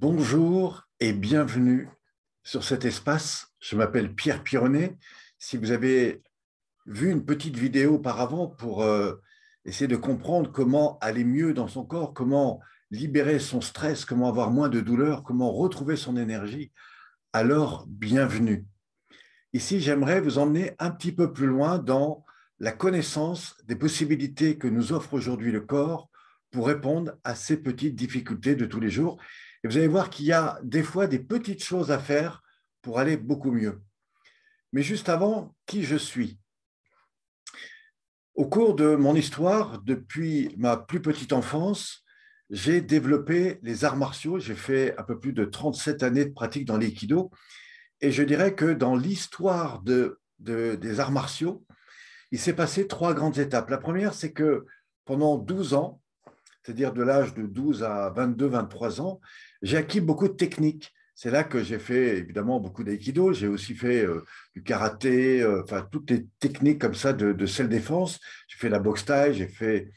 Bonjour et bienvenue sur cet espace. Je m'appelle Pierre Pironnet. Si vous avez vu une petite vidéo auparavant pour euh, essayer de comprendre comment aller mieux dans son corps, comment libérer son stress, comment avoir moins de douleurs, comment retrouver son énergie, alors bienvenue. Ici, j'aimerais vous emmener un petit peu plus loin dans la connaissance des possibilités que nous offre aujourd'hui le corps pour répondre à ces petites difficultés de tous les jours et vous allez voir qu'il y a des fois des petites choses à faire pour aller beaucoup mieux. Mais juste avant, qui je suis Au cours de mon histoire, depuis ma plus petite enfance, j'ai développé les arts martiaux. J'ai fait un peu plus de 37 années de pratique dans l'aïkido. Et je dirais que dans l'histoire de, des arts martiaux, il s'est passé trois grandes étapes. La première, c'est que pendant 12 ans, c'est-à-dire de l'âge de 12 à 22, 23 ans, j'ai acquis beaucoup de techniques. C'est là que j'ai fait évidemment beaucoup d'aïkido. J'ai aussi fait euh, du karaté, euh, enfin toutes les techniques comme ça de, de self-défense. J'ai fait la boxe thaï, j'ai fait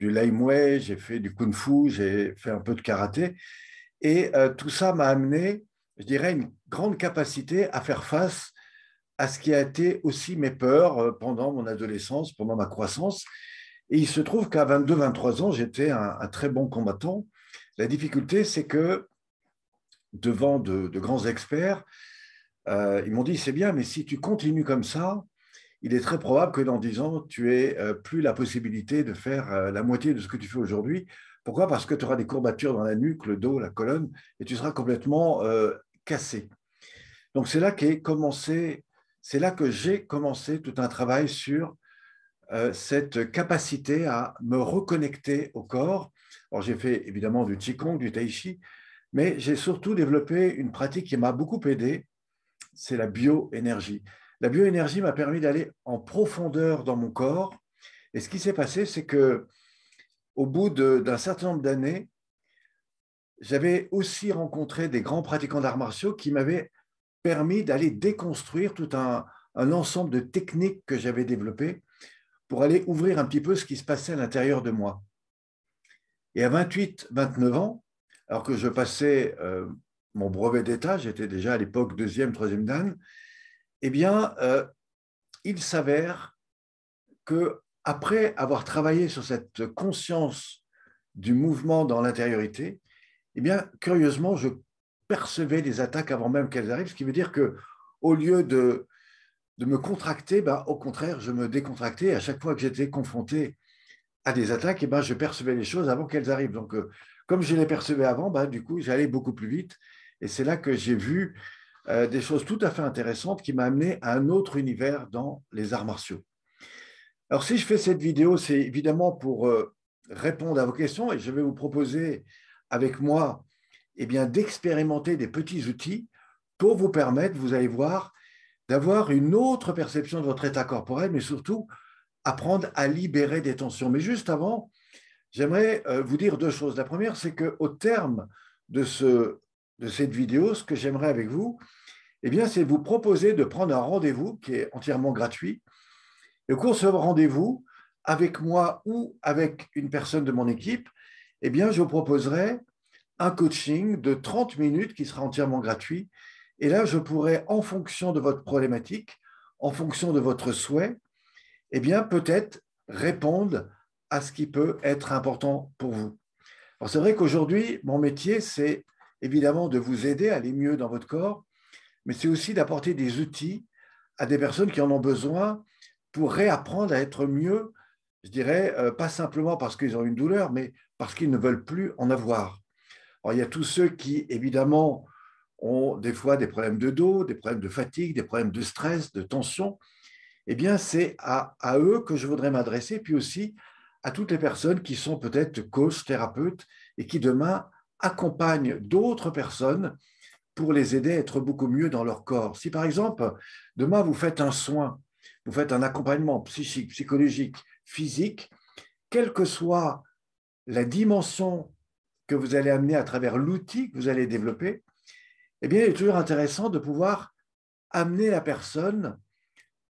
du laïmoué, j'ai fait du kung-fu, j'ai fait un peu de karaté. Et euh, tout ça m'a amené, je dirais, une grande capacité à faire face à ce qui a été aussi mes peurs pendant mon adolescence, pendant ma croissance. Et il se trouve qu'à 22-23 ans, j'étais un, très bon combattant la difficulté, c'est que devant de, grands experts, euh, ils m'ont dit, c'est bien, mais si tu continues comme ça, il est très probable que dans 10 ans, tu aies euh, plus la possibilité de faire euh, la moitié de ce que tu fais aujourd'hui. Pourquoi Parce que tu auras des courbatures dans la nuque, le dos, la colonne, et tu seras complètement cassé. Donc c'est là commencé, c'est là que j'ai commencé tout un travail sur euh, cette capacité à me reconnecter au corps. Alors j'ai fait évidemment du qigong, du tai chi, mais j'ai surtout développé une pratique qui m'a beaucoup aidé, c'est la bioénergie. La bioénergie m'a permis d'aller en profondeur dans mon corps. Et ce qui s'est passé, c'est que au bout d'un certain nombre d'années, j'avais aussi rencontré des grands pratiquants d'arts martiaux qui m'avaient permis d'aller déconstruire tout un, un ensemble de techniques que j'avais développées pour aller ouvrir un petit peu ce qui se passait à l'intérieur de moi. Et à 28, 29 ans, alors que je passais euh, mon brevet d'État, j'étais déjà à l'époque deuxième, troisième dan, eh bien, euh, il s'avère que après avoir travaillé sur cette conscience du mouvement dans l'intériorité, eh bien, curieusement, je percevais des attaques avant même qu'elles arrivent, ce qui veut dire que au lieu de de me contracter, bah, au contraire, je me décontractais. À chaque fois que j'étais confronté à des attaques, et eh ben, je percevais les choses avant qu'elles arrivent. Donc, euh, comme je les percevais avant, bah, du coup, j'allais beaucoup plus vite. Et c'est là que j'ai vu euh, des choses tout à fait intéressantes qui m'ont amené à un autre univers dans les arts martiaux. Alors, si je fais cette vidéo, c'est évidemment pour euh, répondre à vos questions et je vais vous proposer avec moi eh bien d'expérimenter des petits outils pour vous permettre, vous allez voir, d'avoir une autre perception de votre état corporel, mais surtout apprendre à libérer des tensions. Mais juste avant, j'aimerais euh, vous dire deux choses. La première, c'est qu'au terme de, ce, de cette vidéo, ce que j'aimerais avec vous, eh bien, c'est vous proposer de prendre un rendez-vous qui est entièrement gratuit. Et au cours de ce rendez-vous, avec moi ou avec une personne de mon équipe, eh bien, je vous proposerai un coaching de 30 minutes qui sera entièrement gratuit et là, je pourrais, en fonction de votre problématique, en fonction de votre souhait, eh bien, peut-être répondre à ce qui peut être important pour vous. Alors, c'est vrai qu'aujourd'hui, mon métier, c'est évidemment de vous aider à aller mieux dans votre corps, mais c'est aussi d'apporter des outils à des personnes qui en ont besoin pour réapprendre à être mieux, je dirais, euh, pas simplement parce qu'ils ont une douleur, mais parce qu'ils ne veulent plus en avoir. Alors, il y a tous ceux qui, évidemment, ont des fois des problèmes de dos, des problèmes de fatigue, des problèmes de stress, de tension, eh bien, c'est à, à, eux que je voudrais m'adresser, puis aussi à toutes les personnes qui sont peut-être coachs, thérapeutes, et qui demain accompagnent d'autres personnes pour les aider à être beaucoup mieux dans leur corps. Si par exemple, demain, vous faites un soin, vous faites un accompagnement psychique, psychologique, physique, quelle que soit la dimension que vous allez amener à travers l'outil que vous allez développer, eh bien, il est toujours intéressant de pouvoir amener la personne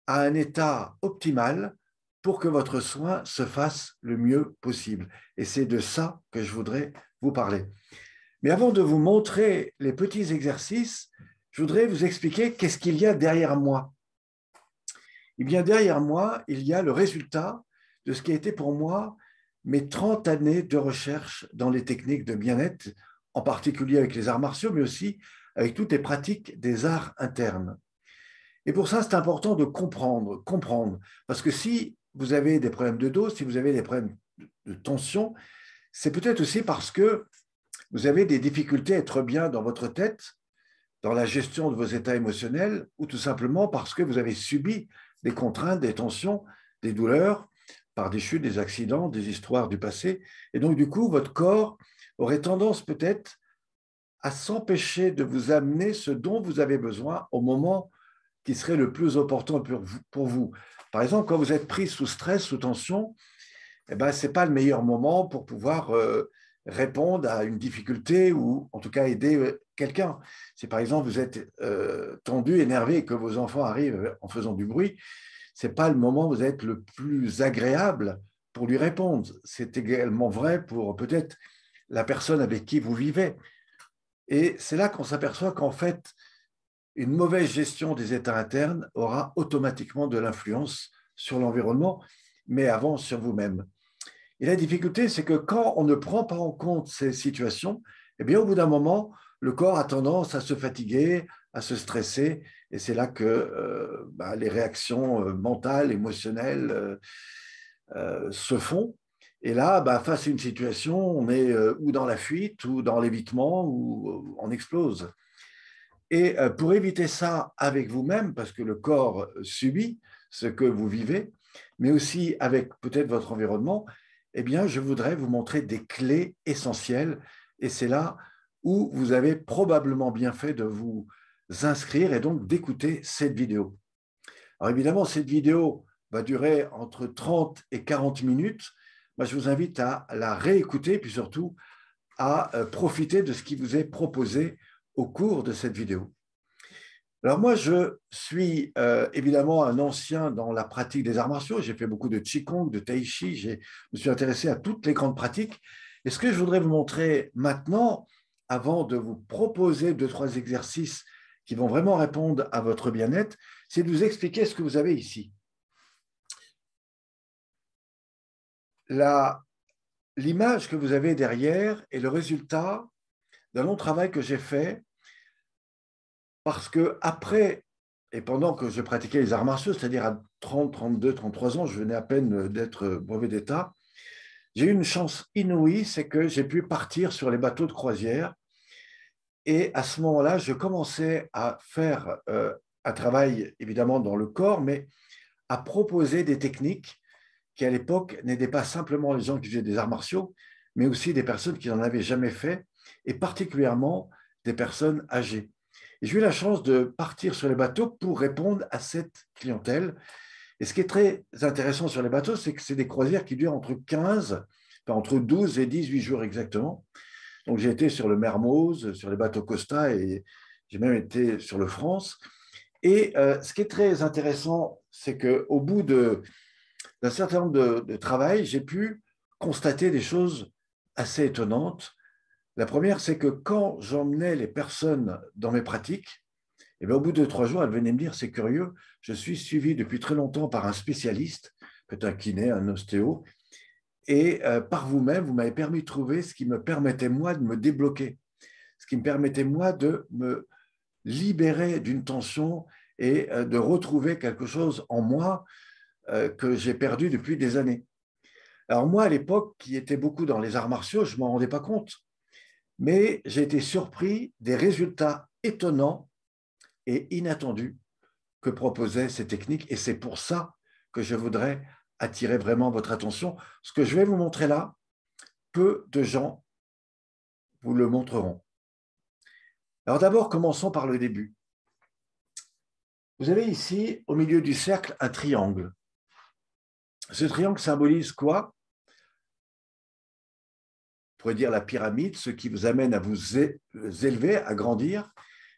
à un état optimal pour que votre soin se fasse le mieux possible. Et c'est de ça que je voudrais vous parler. Mais avant de vous montrer les petits exercices, je voudrais vous expliquer qu'est-ce qu'il y a derrière moi. Eh bien, derrière moi, il y a le résultat de ce qui a été pour moi mes 30 années de recherche dans les techniques de bien-être, en particulier avec les arts martiaux, mais aussi avec toutes les pratiques des arts internes. Et pour ça, c'est important de comprendre, comprendre, parce que si vous avez des problèmes de dos, si vous avez des problèmes de tension, c'est peut-être aussi parce que vous avez des difficultés à être bien dans votre tête, dans la gestion de vos états émotionnels, ou tout simplement parce que vous avez subi des contraintes, des tensions, des douleurs par des chutes, des accidents, des histoires du passé. Et donc, du coup, votre corps aurait tendance peut-être à s'empêcher de vous amener ce dont vous avez besoin au moment qui serait le plus opportun pour vous. Par exemple, quand vous êtes pris sous stress, sous tension, eh ben, ce n'est pas le meilleur moment pour pouvoir euh, répondre à une difficulté ou en tout cas aider euh, quelqu'un. Si par exemple vous êtes euh, tendu, énervé et que vos enfants arrivent en faisant du bruit, ce n'est pas le moment où vous êtes le plus agréable pour lui répondre. C'est également vrai pour peut-être la personne avec qui vous vivez. Et c'est là qu'on s'aperçoit qu'en fait, une mauvaise gestion des états internes aura automatiquement de l'influence sur l'environnement, mais avant sur vous-même. Et la difficulté, c'est que quand on ne prend pas en compte ces situations, eh bien, au bout d'un moment, le corps a tendance à se fatiguer, à se stresser, et c'est là que euh, bah, les réactions euh, mentales, émotionnelles euh, se font. Et là, bah, face à une situation, on est euh, ou dans la fuite, ou dans l'évitement, ou euh, on explose. Et euh, pour éviter ça avec vous-même, parce que le corps subit ce que vous vivez, mais aussi avec peut-être votre environnement, eh bien, je voudrais vous montrer des clés essentielles. Et c'est là où vous avez probablement bien fait de vous inscrire et donc d'écouter cette vidéo. Alors évidemment, cette vidéo va durer entre 30 et 40 minutes moi, bah, je vous invite à la réécouter, puis surtout à euh, profiter de ce qui vous est proposé au cours de cette vidéo. Alors moi, je suis euh, évidemment un ancien dans la pratique des arts martiaux. J'ai fait beaucoup de Qigong, de Tai Chi. Je me suis intéressé à toutes les grandes pratiques. Et ce que je voudrais vous montrer maintenant, avant de vous proposer deux, trois exercices qui vont vraiment répondre à votre bien-être, c'est de vous expliquer ce que vous avez ici. l'image que vous avez derrière est le résultat d'un long travail que j'ai fait parce que après et pendant que je pratiquais les arts martiaux, c'est-à-dire à 30, 32, 33 ans, je venais à peine d'être brevet d'État, j'ai eu une chance inouïe, c'est que j'ai pu partir sur les bateaux de croisière. Et à ce moment-là, je commençais à faire euh, un travail, évidemment, dans le corps, mais à proposer des techniques qui à l'époque n'aidaient pas simplement les gens qui faisaient des arts martiaux, mais aussi des personnes qui n'en avaient jamais fait, et particulièrement des personnes âgées. Et j'ai eu la chance de partir sur les bateaux pour répondre à cette clientèle. Et ce qui est très intéressant sur les bateaux, c'est que c'est des croisières qui durent entre 15, entre 12 et 18 jours exactement. Donc j'ai été sur le Mermoz, sur les bateaux Costa et j'ai même été sur le France. Et euh, ce qui est très intéressant, c'est qu'au bout de d'un certain nombre de, travail, j'ai pu constater des choses assez étonnantes. La première, c'est que quand j'emmenais les personnes dans mes pratiques, et eh bien, au bout de trois jours, elles venaient me dire, c'est curieux, je suis suivi depuis très longtemps par un spécialiste, peut-être un kiné, un ostéo, et euh, par vous-même, vous, m'avez permis de trouver ce qui me permettait, moi, de me débloquer, ce qui me permettait, moi, de me libérer d'une tension et euh, de retrouver quelque chose en moi euh, que j'ai perdu depuis des années. Alors moi, à l'époque, qui était beaucoup dans les arts martiaux, je ne m'en rendais pas compte, mais j'ai été surpris des résultats étonnants et inattendus que proposaient ces techniques, et c'est pour ça que je voudrais attirer vraiment votre attention. Ce que je vais vous montrer là, peu de gens vous le montreront. Alors d'abord, commençons par le début. Vous avez ici, au milieu du cercle, un triangle ce triangle symbolise quoi On pourrait dire la pyramide, ce qui vous amène à vous élever, à grandir.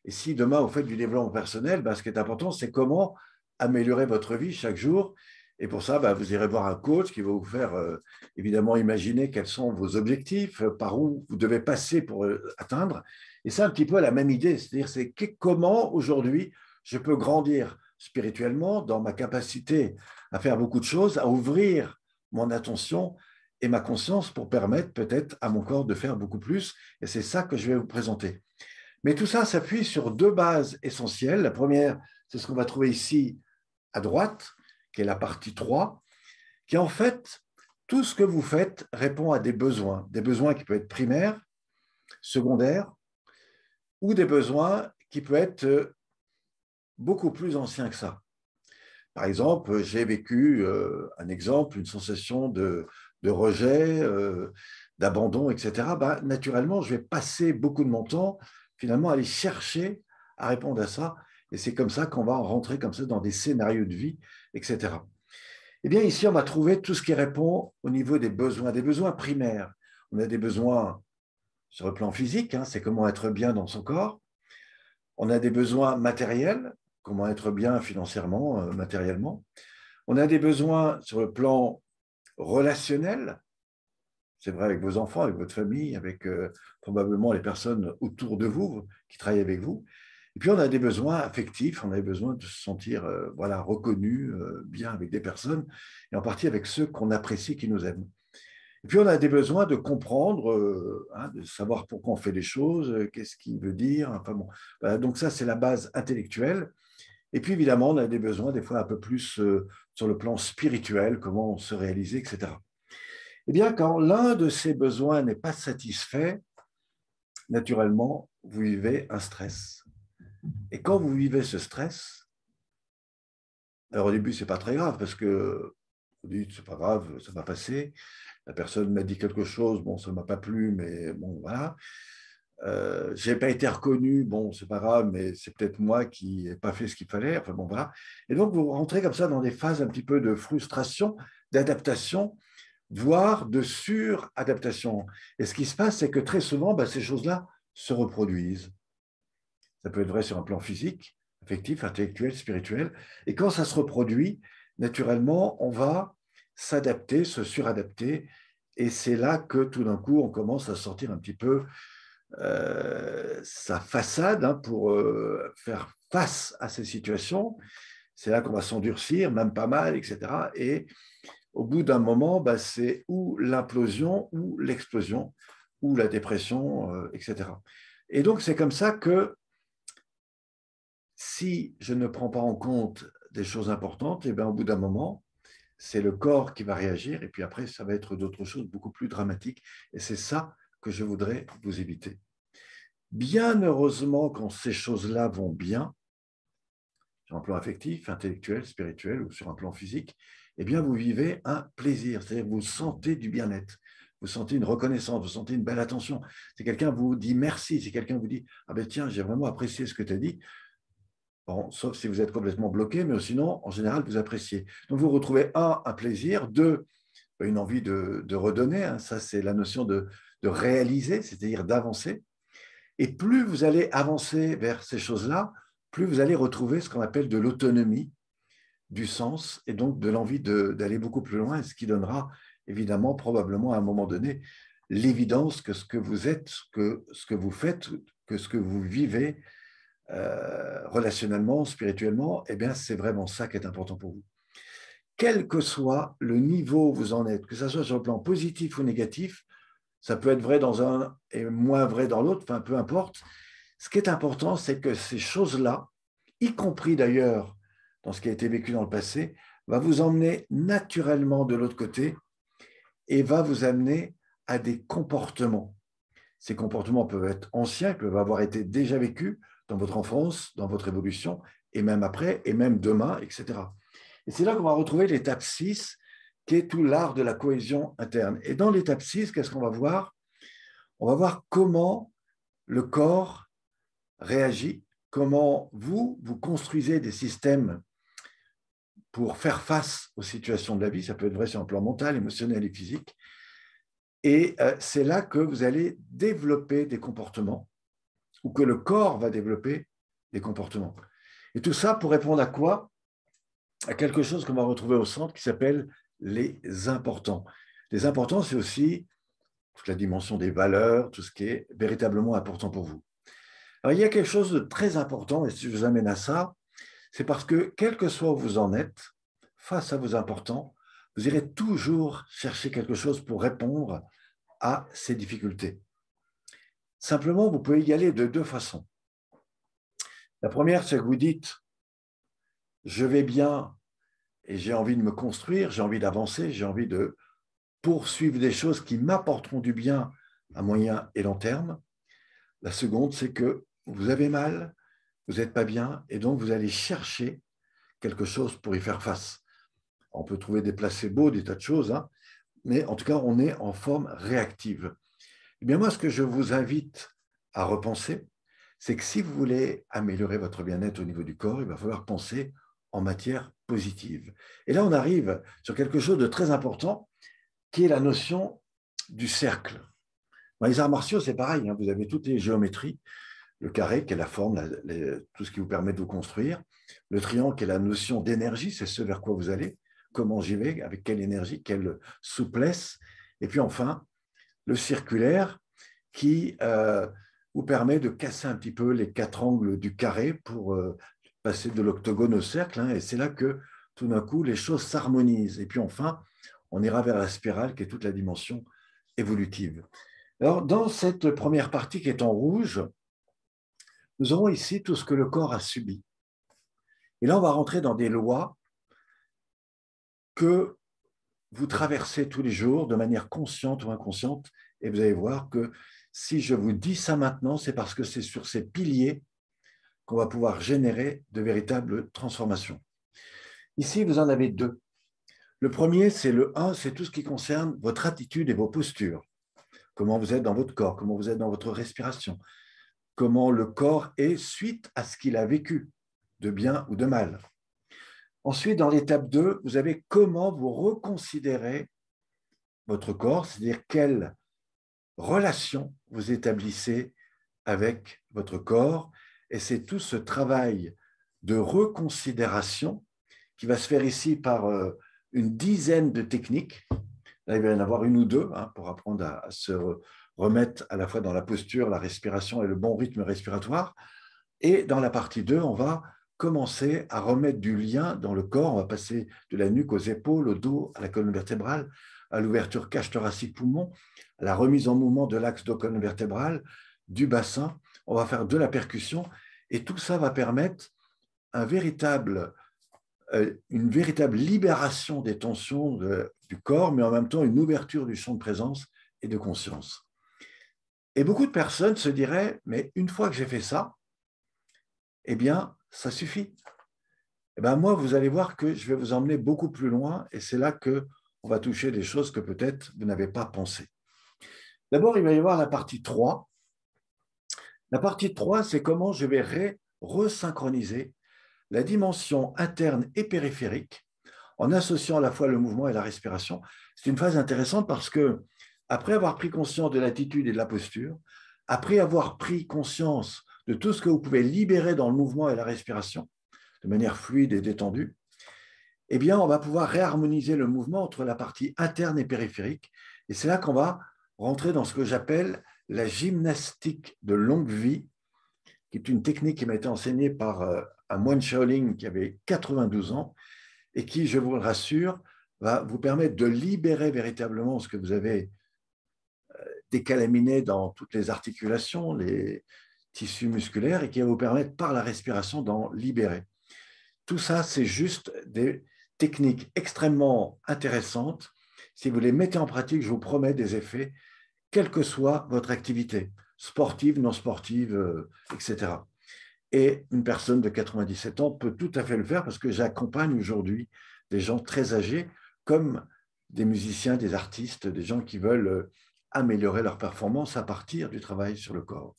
Et si demain vous faites du développement personnel, ben, ce qui est important, c'est comment améliorer votre vie chaque jour. Et pour ça, ben, vous irez voir un coach qui va vous faire euh, évidemment imaginer quels sont vos objectifs, euh, par où vous devez passer pour euh, atteindre. Et c'est un petit peu la même idée, c'est-à-dire c'est comment aujourd'hui je peux grandir spirituellement, dans ma capacité à faire beaucoup de choses, à ouvrir mon attention et ma conscience pour permettre peut-être à mon corps de faire beaucoup plus. Et c'est ça que je vais vous présenter. Mais tout ça s'appuie sur deux bases essentielles. La première, c'est ce qu'on va trouver ici à droite, qui est la partie 3, qui en fait, tout ce que vous faites répond à des besoins, des besoins qui peuvent être primaires, secondaires, ou des besoins qui peuvent être euh, beaucoup plus ancien que ça. Par exemple, j'ai vécu euh, un exemple, une sensation de, de rejet, euh, d'abandon, etc. Ben, naturellement, je vais passer beaucoup de mon temps finalement à aller chercher à répondre à ça. Et c'est comme ça qu'on va rentrer comme ça dans des scénarios de vie, etc. Eh bien, ici, on va trouver tout ce qui répond au niveau des besoins, des besoins primaires. On a des besoins sur le plan physique, hein, c'est comment être bien dans son corps. On a des besoins matériels, comment être bien financièrement, euh, matériellement. On a des besoins sur le plan relationnel, c'est vrai avec vos enfants, avec votre famille, avec euh, probablement les personnes autour de vous qui travaillent avec vous. Et puis on a des besoins affectifs, on a besoin de se sentir euh, voilà reconnu, bien avec des personnes, et en partie avec ceux qu'on apprécie, qui nous aiment. Et puis on a des besoins de comprendre, hein, de savoir pourquoi on fait les choses, qu'est-ce qui veut dire. donc ça c'est la base intellectuelle. Et puis évidemment, on a des besoins des fois un peu plus euh, sur le plan spirituel, comment on se réaliser, etc. Eh bien, quand l'un de ces besoins n'est pas satisfait, naturellement, vous vivez un stress. Et quand vous vivez ce stress, alors au début, c'est pas très grave parce que vous dites, c'est pas grave, ça va passer. La personne m'a dit quelque chose, bon, ça m'a pas plu, mais bon, voilà. Euh, « Je n'ai pas été reconnu, bon, c'est pas grave, mais c'est peut-être moi qui n'ai pas fait ce qu'il fallait, enfin bon, voilà. Et donc, vous rentrez comme ça dans des phases un petit peu de frustration, d'adaptation, voire de suradaptation. Et ce qui se passe, c'est que très souvent, bah, ces choses-là se reproduisent. Ça peut être vrai sur un plan physique, affectif, intellectuel, spirituel. Et quand ça se reproduit, naturellement, on va s'adapter, se suradapter. Et c'est là que tout d'un coup, on commence à sortir un petit peu euh, sa façade hein, pour euh, faire face à ces situations. C'est là qu'on va s'endurcir, même pas mal, etc. Et au bout d'un moment, bah, c'est ou l'implosion ou l'explosion, ou la dépression, euh, etc. Et donc, c'est comme ça que si je ne prends pas en compte des choses importantes, et eh bien au bout d'un moment, c'est le corps qui va réagir, et puis après, ça va être d'autres choses beaucoup plus dramatiques. Et c'est ça que je voudrais vous éviter. Bien heureusement, quand ces choses-là vont bien, sur un plan affectif, intellectuel, spirituel ou sur un plan physique, eh bien, vous vivez un plaisir, c'est-à-dire vous sentez du bien-être, vous sentez une reconnaissance, vous sentez une belle attention. Si quelqu'un vous dit merci, si quelqu'un vous dit Ah ben tiens, j'ai vraiment apprécié ce que tu as dit, bon, sauf si vous êtes complètement bloqué, mais sinon, en général, vous appréciez. Donc, vous retrouvez un, un plaisir, deux, une envie de, redonner, hein. ça c'est la notion de de réaliser, c'est-à-dire d'avancer. Et plus vous allez avancer vers ces choses-là, plus vous allez retrouver ce qu'on appelle de l'autonomie, du sens et donc de l'envie d'aller beaucoup plus loin, ce qui donnera évidemment probablement à un moment donné l'évidence que ce que vous êtes, que ce que vous faites, que ce que vous vivez euh, relationnellement, spirituellement, eh bien c'est vraiment ça qui est important pour vous. Quel que soit le niveau où vous en êtes, que ce soit sur le plan positif ou négatif, ça peut être vrai dans un et moins vrai dans l'autre, enfin peu importe. Ce qui est important, c'est que ces choses-là, y compris d'ailleurs dans ce qui a été vécu dans le passé, va vous emmener naturellement de l'autre côté et va vous amener à des comportements. Ces comportements peuvent être anciens, peuvent avoir été déjà vécus dans votre enfance, dans votre évolution, et même après, et même demain, etc. Et c'est là qu'on va retrouver l'étape 6, tout l'art de la cohésion interne. Et dans l'étape 6, qu'est-ce qu'on va voir On va voir comment le corps réagit, comment vous, vous construisez des systèmes pour faire face aux situations de la vie, ça peut être vrai sur un plan mental, émotionnel et physique. Et euh, c'est là que vous allez développer des comportements, ou que le corps va développer des comportements. Et tout ça pour répondre à quoi À quelque chose qu'on va retrouver au centre qui s'appelle les importants. Les importants, c'est aussi toute la dimension des valeurs, tout ce qui est véritablement important pour vous. Alors, il y a quelque chose de très important, et si je vous amène à ça, c'est parce que, quel que soit où vous en êtes, face à vos importants, vous irez toujours chercher quelque chose pour répondre à ces difficultés. Simplement, vous pouvez y aller de deux façons. La première, c'est que vous dites, je vais bien, et j'ai envie de me construire, j'ai envie d'avancer, j'ai envie de poursuivre des choses qui m'apporteront du bien à moyen et long terme. La seconde, c'est que vous avez mal, vous n'êtes pas bien, et donc vous allez chercher quelque chose pour y faire face. On peut trouver des placebos, des tas de choses, hein, mais en tout cas, on est en forme réactive. Et eh bien, moi, ce que je vous invite à repenser, c'est que si vous voulez améliorer votre bien-être au niveau du corps, il va falloir penser en matière positive. Et là, on arrive sur quelque chose de très important, qui est la notion du cercle. Dans les arts martiaux, c'est pareil, hein. vous avez toutes les géométries, le carré qui est la forme, tout ce qui vous permet de vous construire, le triangle qui est la notion d'énergie, c'est ce vers quoi vous allez, comment j'y vais, avec quelle énergie, quelle souplesse, et puis enfin, le circulaire qui euh, vous permet de casser un petit peu les quatre angles du carré pour euh, passer de l'octogone au cercle, hein, et c'est là que tout d'un coup les choses s'harmonisent. Et puis enfin, on ira vers la spirale qui est toute la dimension évolutive. Alors, dans cette première partie qui est en rouge, nous aurons ici tout ce que le corps a subi. Et là, on va rentrer dans des lois que vous traversez tous les jours de manière consciente ou inconsciente. Et vous allez voir que si je vous dis ça maintenant, c'est parce que c'est sur ces piliers qu'on va pouvoir générer de véritables transformations. Ici, vous en avez deux. Le premier, c'est le 1, c'est tout ce qui concerne votre attitude et vos postures. Comment vous êtes dans votre corps, comment vous êtes dans votre respiration, comment le corps est suite à ce qu'il a vécu, de bien ou de mal. Ensuite, dans l'étape 2, vous avez comment vous reconsidérez votre corps, c'est-à-dire quelle relation vous établissez avec votre corps et c'est tout ce travail de reconsidération qui va se faire ici par euh, une dizaine de techniques. Là, il va y en avoir une ou deux hein, pour apprendre à, se remettre à la fois dans la posture, la respiration et le bon rythme respiratoire. Et dans la partie 2, on va commencer à remettre du lien dans le corps. On va passer de la nuque aux épaules, au dos, à la colonne vertébrale, à l'ouverture cache thoracique-poumon, à la remise en mouvement de l'axe dos-colonne vertébrale, du bassin on va faire de la percussion, et tout ça va permettre euh, une véritable libération des tensions du corps, mais en même temps une ouverture du champ de présence et de conscience. Et beaucoup de personnes se diraient, mais une fois que j'ai fait ça, eh bien, ça suffit. Eh bien, moi, vous allez voir que je vais vous emmener beaucoup plus loin, et c'est là que va toucher des choses que peut-être vous n'avez pas pensé. D'abord, il va y avoir la partie 3, la partie 3, c'est comment je vais resynchroniser la dimension interne et périphérique en associant à la fois le mouvement et la respiration. C'est une phase intéressante parce que, après avoir pris conscience de l'attitude et de la posture, après avoir pris conscience de tout ce que vous pouvez libérer dans le mouvement et la respiration, de manière fluide et détendue, eh bien, on va pouvoir réharmoniser le mouvement entre la partie interne et périphérique. Et c'est là qu'on va rentrer dans ce que j'appelle la gymnastique de longue vie, qui est une technique qui m'a été enseignée par euh, un moine Shaolin qui avait 92 ans et qui, je vous le rassure, va vous permettre de libérer véritablement ce que vous avez euh, décalaminé dans toutes les articulations, les tissus musculaires, et qui va vous permettre par la respiration d'en libérer. Tout ça, c'est juste des techniques extrêmement intéressantes. Si vous les mettez en pratique, je vous promets des effets quelle que soit votre activité, sportive, non sportive, euh, etc. Et une personne de 97 ans peut tout à fait le faire parce que j'accompagne aujourd'hui des gens très âgés comme des musiciens, des artistes, des gens qui veulent euh, améliorer leur performance à partir du travail sur le corps.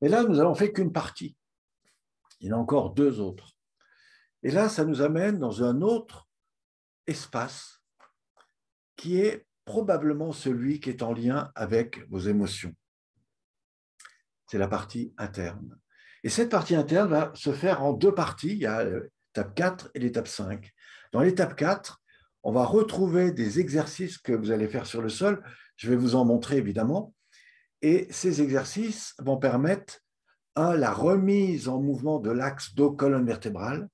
Mais là, nous n'avons fait qu'une partie. Il y en a encore deux autres. Et là, ça nous amène dans un autre espace qui est probablement celui qui est en lien avec vos émotions. C'est la partie interne. Et cette partie interne va se faire en deux parties. Il y a l'étape 4 et l'étape 5. Dans l'étape 4, on va retrouver des exercices que vous allez faire sur le sol. Je vais vous en montrer évidemment. Et ces exercices vont permettre, un, la remise en mouvement de l'axe dos-colonne vertébrale.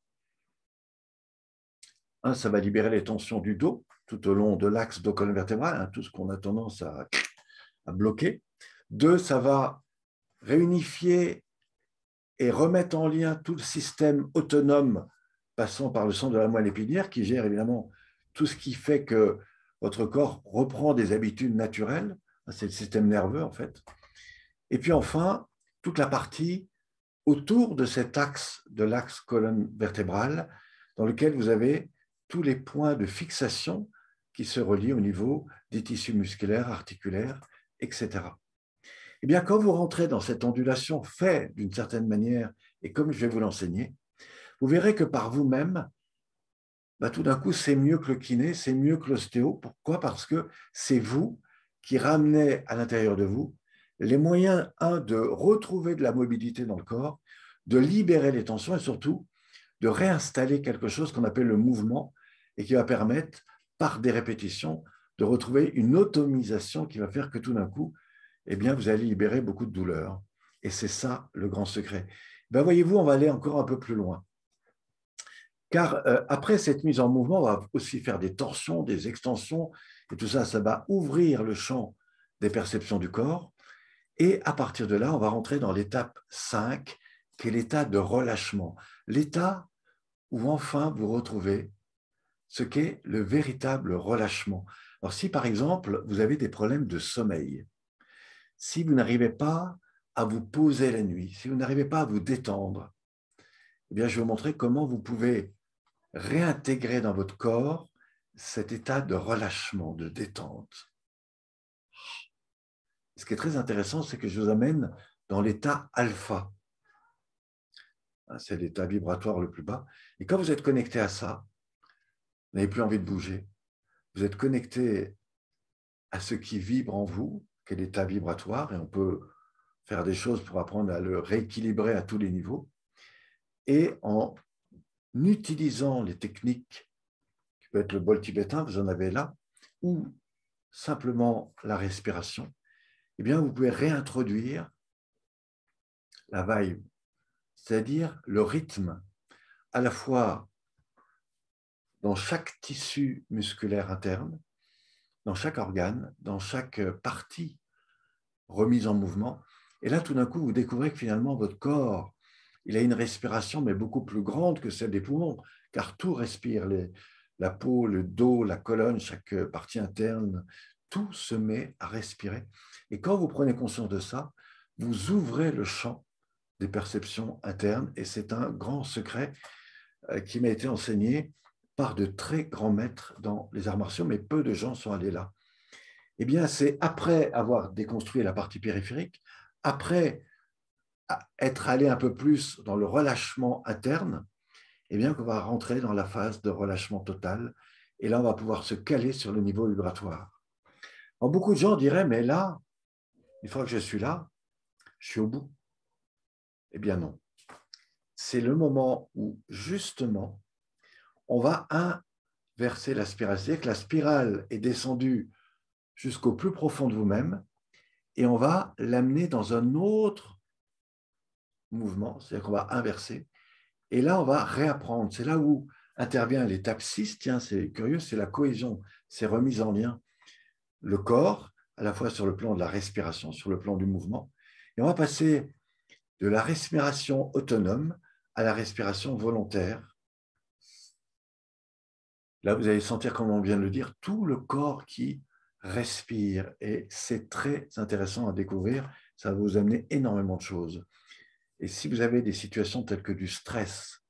Un, ça va libérer les tensions du dos tout au long de l'axe de colonne vertébrale, hein, tout ce qu'on a tendance à, bloquer. Deux, ça va réunifier et remettre en lien tout le système autonome passant par le centre de la moelle épinière qui gère évidemment tout ce qui fait que votre corps reprend des habitudes naturelles. C'est le système nerveux en fait. Et puis enfin, toute la partie autour de cet axe, de l'axe colonne vertébrale, dans lequel vous avez tous les points de fixation qui se relient au niveau des tissus musculaires, articulaires, etc. Eh bien, quand vous rentrez dans cette ondulation faite d'une certaine manière, et comme je vais vous l'enseigner, vous verrez que par vous-même, bah, tout d'un coup, c'est mieux que le kiné, c'est mieux que l'ostéo. Pourquoi Parce que c'est vous qui ramenez à l'intérieur de vous les moyens, un, de retrouver de la mobilité dans le corps, de libérer les tensions et surtout de réinstaller quelque chose qu'on appelle le mouvement et qui va permettre par des répétitions, de retrouver une automisation qui va faire que tout d'un coup, eh bien, vous allez libérer beaucoup de douleurs. Et c'est ça le grand secret. Ben, voyez-vous, on va aller encore un peu plus loin. Car euh, après cette mise en mouvement, on va aussi faire des torsions, des extensions, et tout ça, ça va ouvrir le champ des perceptions du corps. Et à partir de là, on va rentrer dans l'étape 5, qui est l'état de relâchement, l'état où enfin vous retrouvez ce qu'est le véritable relâchement. Alors si par exemple vous avez des problèmes de sommeil, si vous n'arrivez pas à vous poser la nuit, si vous n'arrivez pas à vous détendre, eh bien, je vais vous montrer comment vous pouvez réintégrer dans votre corps cet état de relâchement, de détente. Ce qui est très intéressant, c'est que je vous amène dans l'état alpha. Hein, c'est l'état vibratoire le plus bas. Et quand vous êtes connecté à ça, n'avez plus envie de bouger. Vous êtes connecté à ce qui vibre en vous, quel état vibratoire, et on peut faire des choses pour apprendre à le rééquilibrer à tous les niveaux. Et en utilisant les techniques, qui peut être le bol tibétain, vous en avez là, ou simplement la respiration, eh bien, vous pouvez réintroduire la vibe, c'est-à-dire le rythme, à la fois dans chaque tissu musculaire interne, dans chaque organe, dans chaque euh, partie remise en mouvement. Et là, tout d'un coup, vous découvrez que finalement, votre corps, il a une respiration, mais beaucoup plus grande que celle des poumons, car tout respire, la peau, le dos, la colonne, chaque euh, partie interne, tout se met à respirer. Et quand vous prenez conscience de ça, vous ouvrez le champ des perceptions internes, et c'est un grand secret euh, qui m'a été enseigné par de très grands maîtres dans les arts martiaux, mais peu de gens sont allés là. Eh bien, c'est après avoir déconstruit la partie périphérique, après être allé un peu plus dans le relâchement interne, eh bien, qu'on va rentrer dans la phase de relâchement total. Et là, on va pouvoir se caler sur le niveau vibratoire. Alors, beaucoup de gens diraient, mais là, une fois que je suis là, je suis au bout. Eh bien, non. C'est le moment où, justement, on va inverser la spirale. C'est-à-dire que la spirale est descendue jusqu'au plus profond de vous-même et on va l'amener dans un autre mouvement, c'est-à-dire qu'on va inverser. Et là, on va réapprendre. C'est là où intervient l'étape 6. Tiens, c'est curieux, c'est la cohésion, c'est remise en lien. Le corps, à la fois sur le plan de la respiration, sur le plan du mouvement. Et on va passer de la respiration autonome à la respiration volontaire, Là, vous allez sentir, comme on vient de le dire, tout le corps qui respire. Et c'est très intéressant à découvrir. Ça va vous amener énormément de choses. Et si vous avez des situations telles que du stress,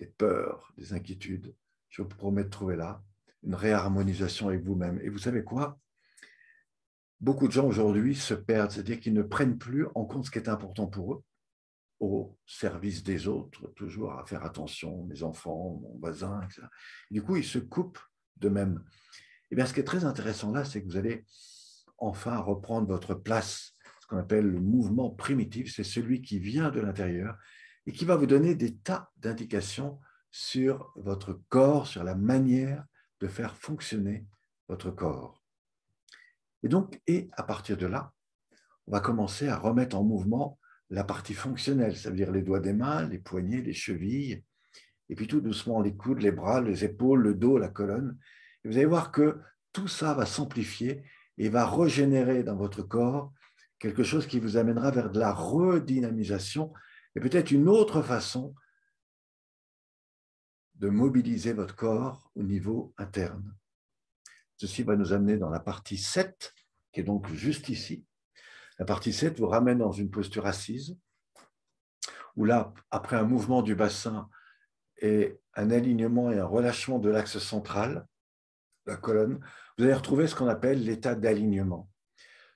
des peurs, des inquiétudes, je vous promets de trouver là une réharmonisation avec vous-même. Et vous savez quoi Beaucoup de gens aujourd'hui se perdent, c'est-à-dire qu'ils ne prennent plus en compte ce qui est important pour eux au service des autres, toujours à faire attention, mes enfants, mon voisin, etc. du coup, ils se coupent de même Et eh bien, ce qui est très intéressant là, c'est que vous allez enfin reprendre votre place, ce qu'on appelle le mouvement primitif, c'est celui qui vient de l'intérieur et qui va vous donner des tas d'indications sur votre corps, sur la manière de faire fonctionner votre corps. Et donc, et à partir de là, on va commencer à remettre en mouvement la partie fonctionnelle, ça veut dire les doigts des mains, les poignets, les chevilles, et puis tout doucement les coudes, les bras, les épaules, le dos, la colonne. vous allez voir que tout ça va s'amplifier et va régénérer dans votre corps quelque chose qui vous amènera vers de la redynamisation et peut-être une autre façon de mobiliser votre corps au niveau interne. Ceci va nous amener dans la partie 7, qui est donc juste ici, la partie 7 vous ramène dans une posture assise, où là, après un mouvement du bassin et un alignement et un relâchement de l'axe central, la colonne, vous allez retrouver ce qu'on appelle l'état d'alignement.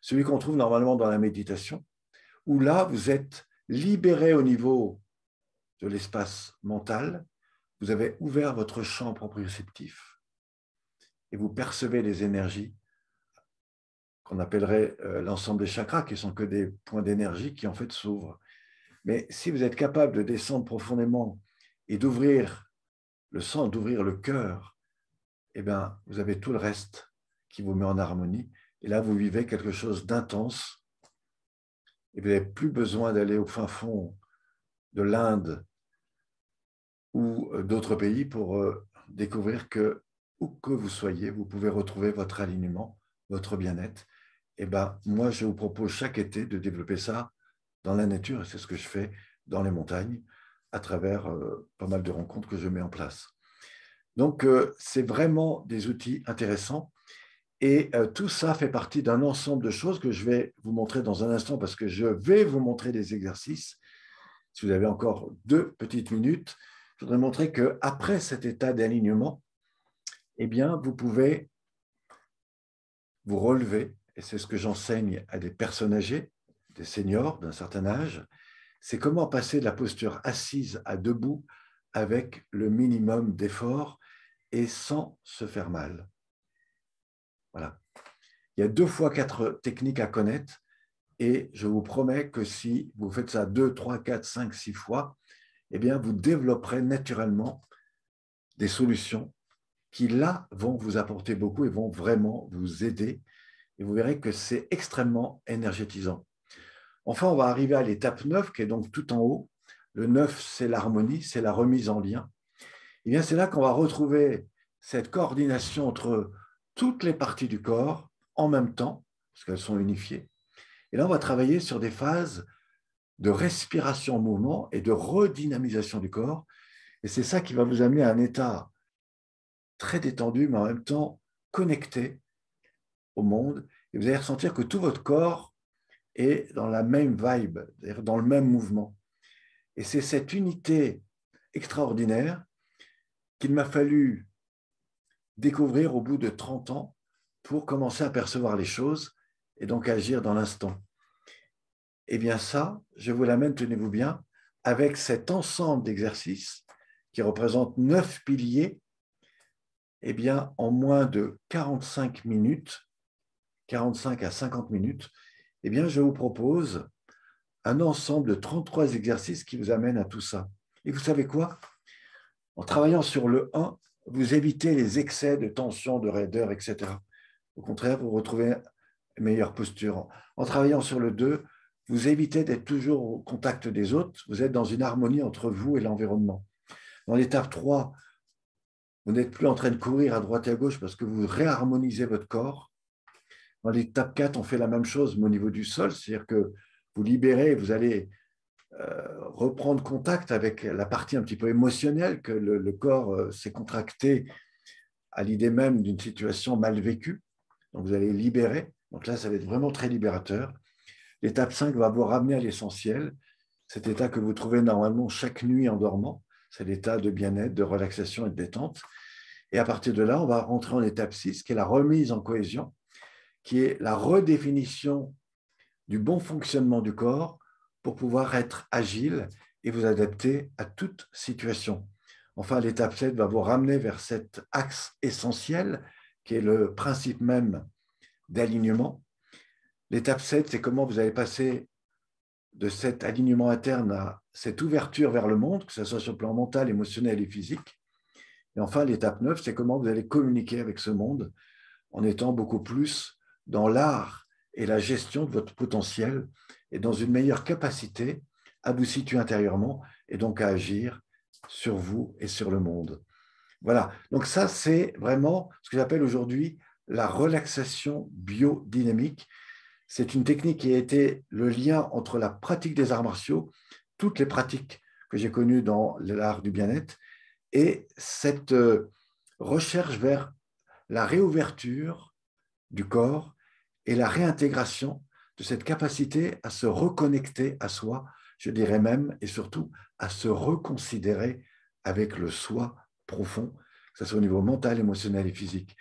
Celui qu'on trouve normalement dans la méditation, où là, vous êtes libéré au niveau de l'espace mental, vous avez ouvert votre champ proprioceptif et vous percevez les énergies qu'on appellerait euh, l'ensemble des chakras, qui sont que des points d'énergie qui en fait s'ouvrent. Mais si vous êtes capable de descendre profondément et d'ouvrir le sang, d'ouvrir le cœur, eh bien, vous avez tout le reste qui vous met en harmonie. Et là, vous vivez quelque chose d'intense. Et vous n'avez plus besoin d'aller au fin fond de l'Inde ou euh, d'autres pays pour euh, découvrir que, où que vous soyez, vous pouvez retrouver votre alignement, votre bien-être eh ben, moi, je vous propose chaque été de développer ça dans la nature. C'est ce que je fais dans les montagnes à travers euh, pas mal de rencontres que je mets en place. Donc, euh, c'est vraiment des outils intéressants. Et euh, tout ça fait partie d'un ensemble de choses que je vais vous montrer dans un instant parce que je vais vous montrer des exercices. Si vous avez encore deux petites minutes, je voudrais montrer qu'après cet état d'alignement, eh bien, vous pouvez vous relever et c'est ce que j'enseigne à des personnes âgées, des seniors d'un certain âge, c'est comment passer de la posture assise à debout avec le minimum d'effort et sans se faire mal. Voilà. Il y a deux fois quatre techniques à connaître et je vous promets que si vous faites ça deux, trois, quatre, cinq, six fois, eh bien, vous développerez naturellement des solutions qui, là, vont vous apporter beaucoup et vont vraiment vous aider vous verrez que c'est extrêmement énergétisant. Enfin, on va arriver à l'étape 9, qui est donc tout en haut. Le 9, c'est l'harmonie, c'est la remise en lien. Et eh bien, c'est là qu'on va retrouver cette coordination entre toutes les parties du corps en même temps, parce qu'elles sont unifiées. Et là, on va travailler sur des phases de respiration mouvement et de redynamisation du corps. Et c'est ça qui va vous amener à un état très détendu, mais en même temps connecté au monde, et vous allez ressentir que tout votre corps est dans la même vibe, dans le même mouvement. Et c'est cette unité extraordinaire qu'il m'a fallu découvrir au bout de 30 ans pour commencer à percevoir les choses et donc agir dans l'instant. Et eh bien ça, je vous l'amène, tenez-vous bien, avec cet ensemble d'exercices qui représente neuf piliers, et eh bien en moins de 45 minutes, 45 à 50 minutes, eh bien, je vous propose un ensemble de 33 exercices qui vous amènent à tout ça. Et vous savez quoi En travaillant sur le 1, vous évitez les excès de tension, de raideur, etc. Au contraire, vous retrouvez une meilleure posture. En travaillant sur le 2, vous évitez d'être toujours au contact des autres, vous êtes dans une harmonie entre vous et l'environnement. Dans l'étape 3, vous n'êtes plus en train de courir à droite et à gauche parce que vous réharmonisez votre corps. Dans l'étape 4, on fait la même chose, au niveau du sol, c'est-à-dire que vous libérez, vous allez euh, reprendre contact avec la partie un petit peu émotionnelle que le, corps euh, s'est contracté à l'idée même d'une situation mal vécue. Donc vous allez libérer. Donc là, ça va être vraiment très libérateur. L'étape 5 va vous ramener à l'essentiel, cet état que vous trouvez normalement chaque nuit en dormant. C'est l'état de bien-être, de relaxation et de détente. Et à partir de là, on va rentrer en étape 6, qui est la remise en cohésion qui est la redéfinition du bon fonctionnement du corps pour pouvoir être agile et vous adapter à toute situation. Enfin, l'étape 7 va vous ramener vers cet axe essentiel qui est le principe même d'alignement. L'étape 7, c'est comment vous allez passer de cet alignement interne à cette ouverture vers le monde, que ce soit sur le plan mental, émotionnel et physique. Et enfin, l'étape 9, c'est comment vous allez communiquer avec ce monde en étant beaucoup plus dans l'art et la gestion de votre potentiel et dans une meilleure capacité à vous situer intérieurement et donc à agir sur vous et sur le monde. Voilà, donc ça c'est vraiment ce que j'appelle aujourd'hui la relaxation biodynamique. C'est une technique qui a été le lien entre la pratique des arts martiaux, toutes les pratiques que j'ai connues dans l'art du bien-être, et cette euh, recherche vers la réouverture du corps et la réintégration de cette capacité à se reconnecter à soi, je dirais même, et surtout à se reconsidérer avec le soi profond, que ce soit au niveau mental, émotionnel et physique.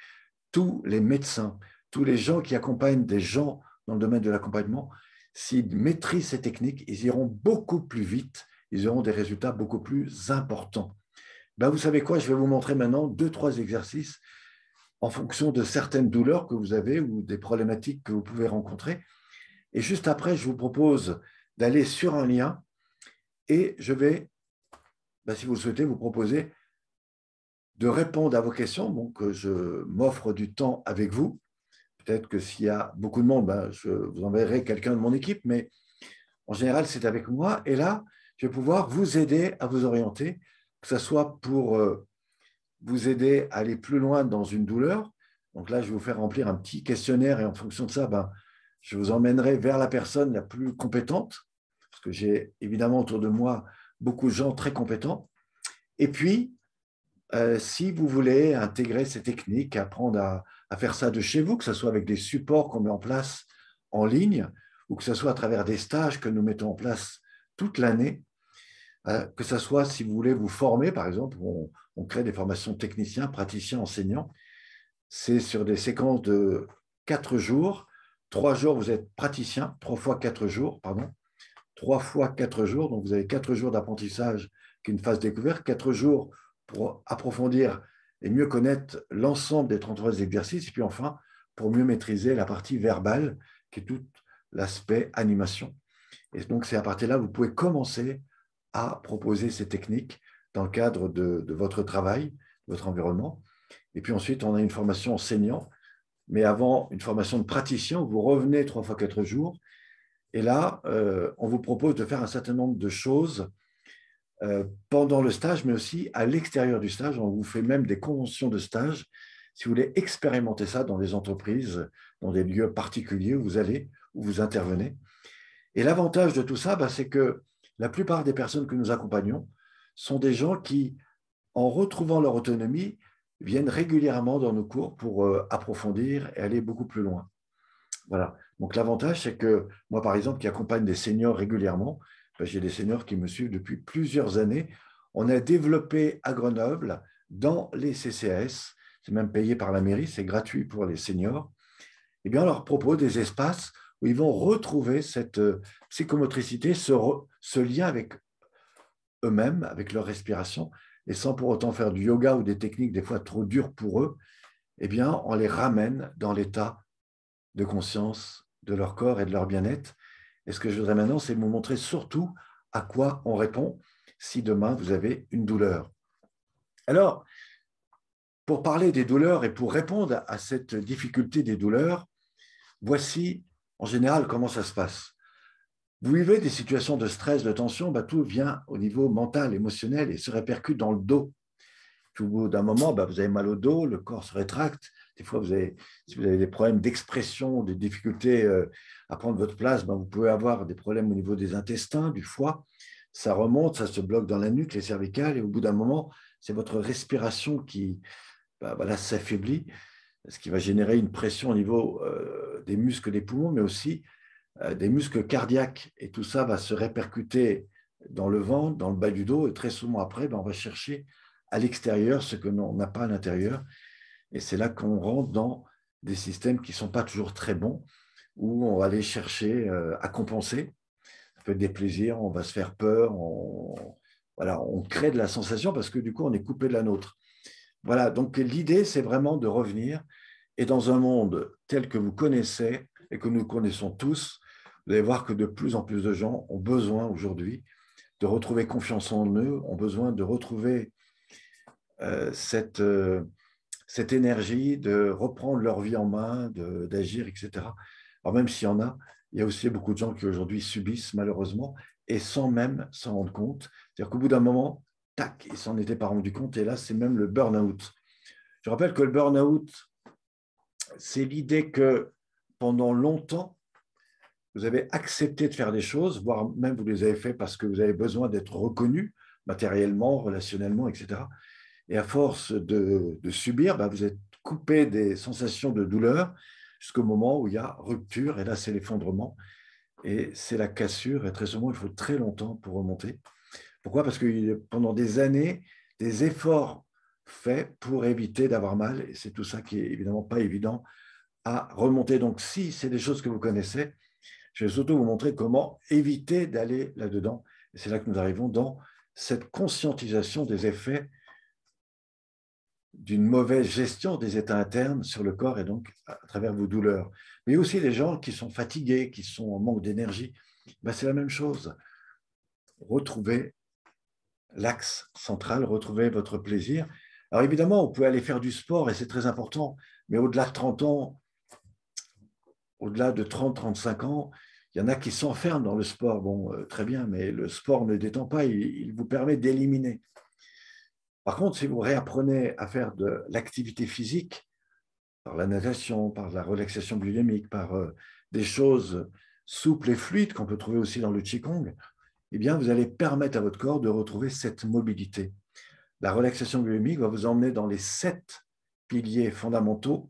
Tous les médecins, tous les gens qui accompagnent des gens dans le domaine de l'accompagnement, s'ils maîtrisent ces techniques, ils iront beaucoup plus vite, ils auront des résultats beaucoup plus importants. Ben, vous savez quoi, je vais vous montrer maintenant deux, trois exercices en fonction de certaines douleurs que vous avez ou des problématiques que vous pouvez rencontrer. Et juste après, je vous propose d'aller sur un lien et je vais, bah, si vous le souhaitez, vous proposer de répondre à vos questions. Donc, euh, je m'offre du temps avec vous. Peut-être que s'il y a beaucoup de monde, bah, je vous enverrai quelqu'un de mon équipe, mais en général, c'est avec moi. Et là, je vais pouvoir vous aider à vous orienter, que ce soit pour euh, vous aider à aller plus loin dans une douleur. Donc là, je vais vous faire remplir un petit questionnaire et en fonction de ça, ben, je vous emmènerai vers la personne la plus compétente, parce que j'ai évidemment autour de moi beaucoup de gens très compétents. Et puis, euh, si vous voulez intégrer ces techniques, apprendre à, faire ça de chez vous, que ce soit avec des supports qu'on met en place en ligne ou que ce soit à travers des stages que nous mettons en place toute l'année, euh, que ce soit si vous voulez vous former, par exemple, on, crée des formations techniciens, praticiens, enseignants. C'est sur des séquences de quatre jours. Trois jours, vous êtes praticien, trois fois quatre jours, pardon. Trois fois quatre jours, donc vous avez quatre jours d'apprentissage qui est une phase découverte, quatre jours pour approfondir et mieux connaître l'ensemble des 33 exercices, et puis enfin, pour mieux maîtriser la partie verbale, qui est tout l'aspect animation. Et donc, c'est à partir de là, vous pouvez commencer à proposer ces techniques dans le cadre de, votre travail, de votre environnement. Et puis ensuite, on a une formation enseignant, mais avant une formation de praticien, vous revenez trois fois quatre jours. Et là, euh, on vous propose de faire un certain nombre de choses euh, pendant le stage, mais aussi à l'extérieur du stage. On vous fait même des conventions de stage. Si vous voulez expérimenter ça dans des entreprises, dans des lieux particuliers où vous allez, où vous intervenez. Et l'avantage de tout ça, bah, c'est que la plupart des personnes que nous accompagnons sont des gens qui, en retrouvant leur autonomie, viennent régulièrement dans nos cours pour euh, approfondir et aller beaucoup plus loin. Voilà. Donc l'avantage, c'est que moi, par exemple, qui accompagne des seniors régulièrement, ben, j'ai des seniors qui me suivent depuis plusieurs années. On a développé à Grenoble, dans les CCS. c'est même payé par la mairie, c'est gratuit pour les seniors, Et eh bien, on leur propose des espaces où ils vont retrouver cette euh, psychomotricité, ce, ce lien avec eux-mêmes, avec leur respiration, et sans pour autant faire du yoga ou des techniques des fois trop dures pour eux, eh bien, on les ramène dans l'état de conscience de leur corps et de leur bien-être. Et ce que je voudrais maintenant, c'est vous montrer surtout à quoi on répond si demain vous avez une douleur. Alors, pour parler des douleurs et pour répondre à cette difficulté des douleurs, voici en général, comment ça se passe Vous vivez des situations de stress, de tension, bah, tout vient au niveau mental, émotionnel et se répercute dans le dos. au bout d'un moment, bah, vous avez mal au dos, le corps se rétracte. Des fois, si vous avez des problèmes d'expression, des difficultés euh, à prendre votre place, bah, vous pouvez avoir des problèmes au niveau des intestins, du foie. Ça remonte, ça se bloque dans la nuque, les cervicales, et au bout d'un moment, c'est votre respiration qui voilà, s'affaiblit ce qui va générer une pression au niveau euh, des muscles des poumons, mais aussi euh, des muscles cardiaques. Et tout ça va se répercuter dans le ventre, dans le bas du dos, et très souvent après, ben, on va chercher à l'extérieur ce que l'on n'a pas à l'intérieur. Et c'est là qu'on rentre dans des systèmes qui ne sont pas toujours très bons, où on va aller chercher euh, à compenser. Ça peut être des plaisirs, on va se faire peur, voilà, on crée de la sensation parce que du coup, on est coupé de la nôtre. Voilà, donc l'idée, c'est vraiment de revenir et dans un monde tel que vous connaissez et que nous connaissons tous, vous allez voir que de plus en plus de gens ont besoin aujourd'hui de retrouver confiance en eux, ont besoin de retrouver euh, cette, euh, cette énergie, de reprendre leur vie en main, d'agir, etc. Alors même s'il y en a, il y a aussi beaucoup de gens qui aujourd'hui subissent malheureusement et sans même s'en rendre compte. C'est-à-dire qu'au bout d'un moment, tac, ils s'en était pas rendu compte. Et là, c'est même le burn-out. Je rappelle que le burn-out, c'est l'idée que pendant longtemps, vous avez accepté de faire des choses, voire même vous les avez fait parce que vous avez besoin d'être reconnu matériellement, relationnellement, etc. Et à force de, subir, bah, vous êtes coupé des sensations de douleur jusqu'au moment où il y a rupture, et là c'est l'effondrement, et c'est la cassure, et très souvent il faut très longtemps pour remonter. Pourquoi Parce que pendant des années, des efforts faits pour éviter d'avoir mal, et c'est tout ça qui est évidemment pas évident à remonter. Donc si c'est des choses que vous connaissez, je vais surtout vous montrer comment éviter d'aller là-dedans. Et c'est là que nous arrivons dans cette conscientisation des effets d'une mauvaise gestion des états internes sur le corps et donc à travers vos douleurs. Mais aussi les gens qui sont fatigués, qui sont en manque d'énergie, ben, c'est la même chose. Retrouvez l'axe central, retrouver votre plaisir. Alors évidemment, on peut aller faire du sport et c'est très important, mais au-delà de 30 ans, au-delà de 30-35 ans, il y en a qui s'enferment dans le sport. Bon, euh, très bien, mais le sport ne détend pas, il, vous permet d'éliminer. Par contre, si vous réapprenez à faire de l'activité physique, par la natation, par la relaxation dynamique, par euh, des choses souples et fluides qu'on peut trouver aussi dans le Qigong, eh bien, vous allez permettre à votre corps de retrouver cette mobilité. La relaxation biomimique va vous emmener dans les sept piliers fondamentaux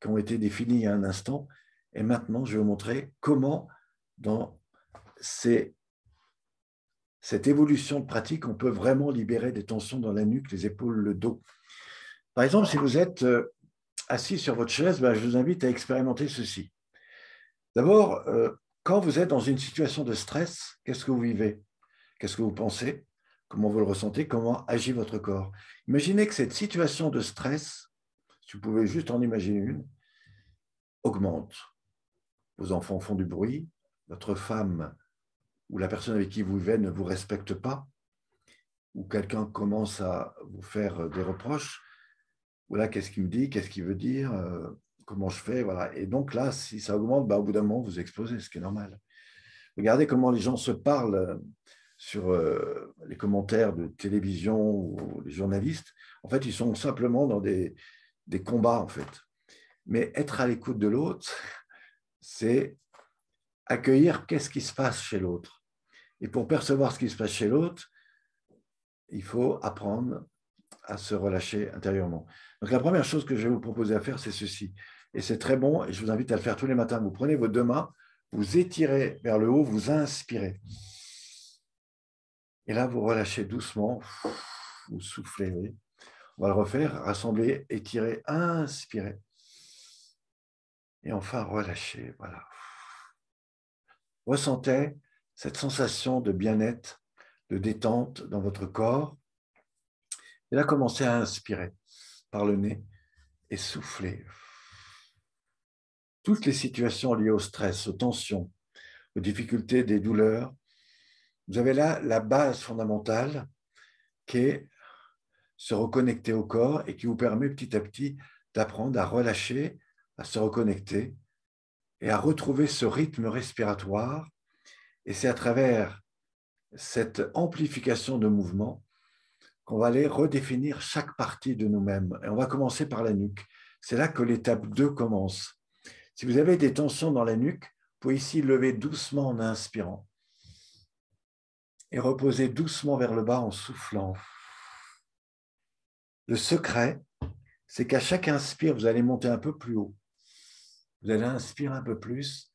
qui ont été définis il y a un instant. Et maintenant, je vais vous montrer comment, dans ces, cette évolution de pratique, on peut vraiment libérer des tensions dans la nuque, les épaules, le dos. Par exemple, si vous êtes euh, assis sur votre chaise, ben, je vous invite à expérimenter ceci. D'abord, euh, quand vous êtes dans une situation de stress, qu'est-ce que vous vivez Qu'est-ce que vous pensez Comment vous le ressentez Comment agit votre corps Imaginez que cette situation de stress, si vous pouvez juste en imaginer une, augmente. Vos enfants font du bruit, votre femme ou la personne avec qui vous vivez ne vous respecte pas, ou quelqu'un commence à vous faire des reproches, voilà, qu'est-ce qu'il vous dit, qu'est-ce qu'il veut dire, euh, comment je fais voilà. Et donc là, si ça augmente, bah, au bout d'un moment, vous explosez, ce qui est normal. Regardez comment les gens se parlent euh, sur euh, les commentaires de télévision ou les journalistes. En fait, ils sont simplement dans des, des combats, en fait. Mais être à l'écoute de l'autre, c'est accueillir qu'est-ce qui se passe chez l'autre. Et pour percevoir ce qui se passe chez l'autre, il faut apprendre à se relâcher intérieurement. Donc la première chose que je vais vous proposer à faire, c'est ceci et c'est très bon. Et je vous invite à le faire tous les matins. Vous prenez vos deux mains, vous étirez vers le haut, vous inspirez. Et là, vous relâchez doucement, vous soufflez. On va le refaire, rassembler, étirer, inspirer. Et enfin, relâcher. Voilà. Ressentez cette sensation de bien-être, de détente dans votre corps. Et là, commencez à inspirer par le nez et souffler toutes les situations liées au stress, aux tensions, aux difficultés des douleurs. Vous avez là la base fondamentale qui est se reconnecter au corps et qui vous permet petit à petit d'apprendre à relâcher, à se reconnecter et à retrouver ce rythme respiratoire. Et c'est à travers cette amplification de mouvement qu'on va aller redéfinir chaque partie de nous-mêmes. Et on va commencer par la nuque. C'est là que l'étape 2 commence. Si vous avez des tensions dans la nuque, vous pouvez ici lever doucement en inspirant et reposer doucement vers le bas en soufflant. Le secret, c'est qu'à chaque inspire, vous allez monter un peu plus haut. Vous allez inspirer un peu plus.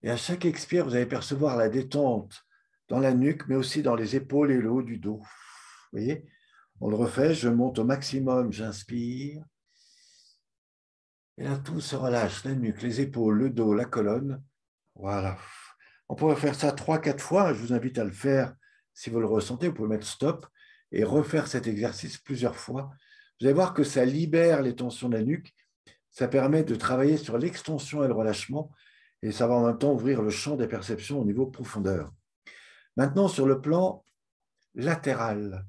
Et à chaque expire, vous allez percevoir la détente dans la nuque, mais aussi dans les épaules et le haut du dos. Vous voyez On le refait, je monte au maximum, j'inspire. Et là, tout se relâche, la nuque, les épaules, le dos, la colonne. Voilà. On pourrait faire ça trois, quatre fois. Je vous invite à le faire si vous le ressentez. Vous pouvez mettre stop et refaire cet exercice plusieurs fois. Vous allez voir que ça libère les tensions de la nuque. Ça permet de travailler sur l'extension et le relâchement. Et ça va en même temps ouvrir le champ des perceptions au niveau profondeur. Maintenant, sur le plan latéral.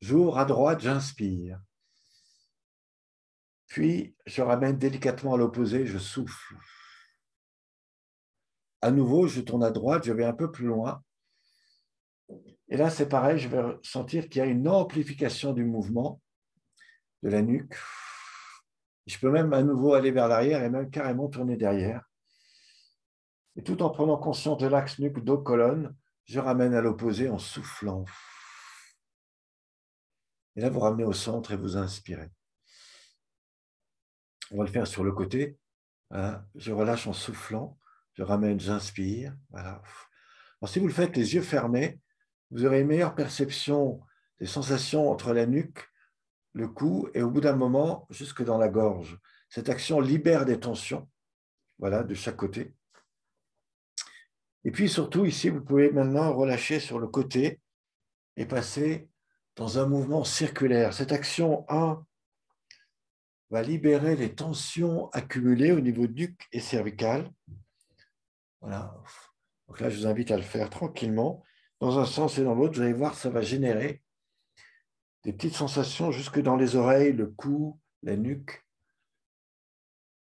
J'ouvre à droite, j'inspire. Puis, je ramène délicatement à l'opposé, je souffle. À nouveau, je tourne à droite, je vais un peu plus loin. Et là, c'est pareil, je vais sentir qu'il y a une amplification du mouvement de la nuque. Je peux même à nouveau aller vers l'arrière et même carrément tourner derrière. Et tout en prenant conscience de l'axe nuque dos colonne, je ramène à l'opposé en soufflant. Et là, vous ramenez au centre et vous inspirez. On va le faire sur le côté. Hein. Je relâche en soufflant. Je ramène, j'inspire. Voilà. si vous le faites les yeux fermés, vous aurez une meilleure perception des sensations entre la nuque, le cou et au bout d'un moment jusque dans la gorge. Cette action libère des tensions, voilà, de chaque côté. Et puis surtout ici, vous pouvez maintenant relâcher sur le côté et passer dans un mouvement circulaire. Cette action 1 va libérer les tensions accumulées au niveau duc et cervical. Voilà. Donc là, je vous invite à le faire tranquillement, dans un sens et dans l'autre. Vous allez voir, ça va générer des petites sensations jusque dans les oreilles, le cou, la nuque.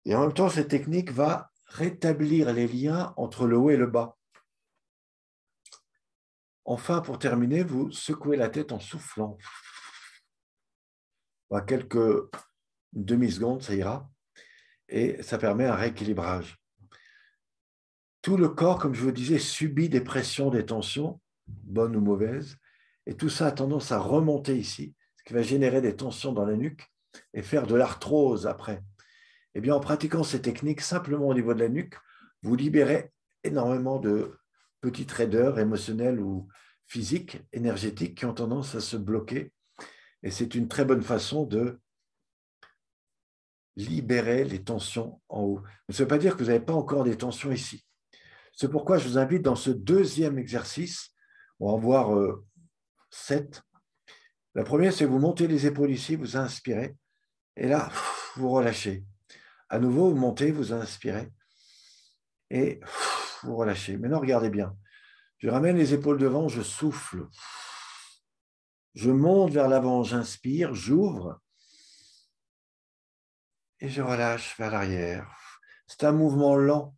Et en même temps, cette technique va rétablir les liens entre le haut et le bas. Enfin, pour terminer, vous secouez la tête en soufflant. quelques une demi-seconde, ça ira. Et ça permet un rééquilibrage. Tout le corps, comme je vous disais, subit des pressions, des tensions, bonnes ou mauvaises. Et tout ça a tendance à remonter ici, ce qui va générer des tensions dans la nuque et faire de l'arthrose après. Eh bien, en pratiquant ces techniques simplement au niveau de la nuque, vous libérez énormément de petites raideurs émotionnelles ou physiques, énergétiques, qui ont tendance à se bloquer. Et c'est une très bonne façon de libérer les tensions en haut. ça ne veut pas dire que vous n'avez pas encore des tensions ici. C'est pourquoi je vous invite dans ce deuxième exercice, on va en voir euh, sept. La première, c'est vous montez les épaules ici, vous inspirez, et là, vous relâchez. À nouveau, vous montez, vous inspirez, et vous relâchez. Maintenant, regardez bien. Je ramène les épaules devant, je souffle. Je monte vers l'avant, j'inspire, j'ouvre, et je relâche vers l'arrière. C'est un mouvement lent.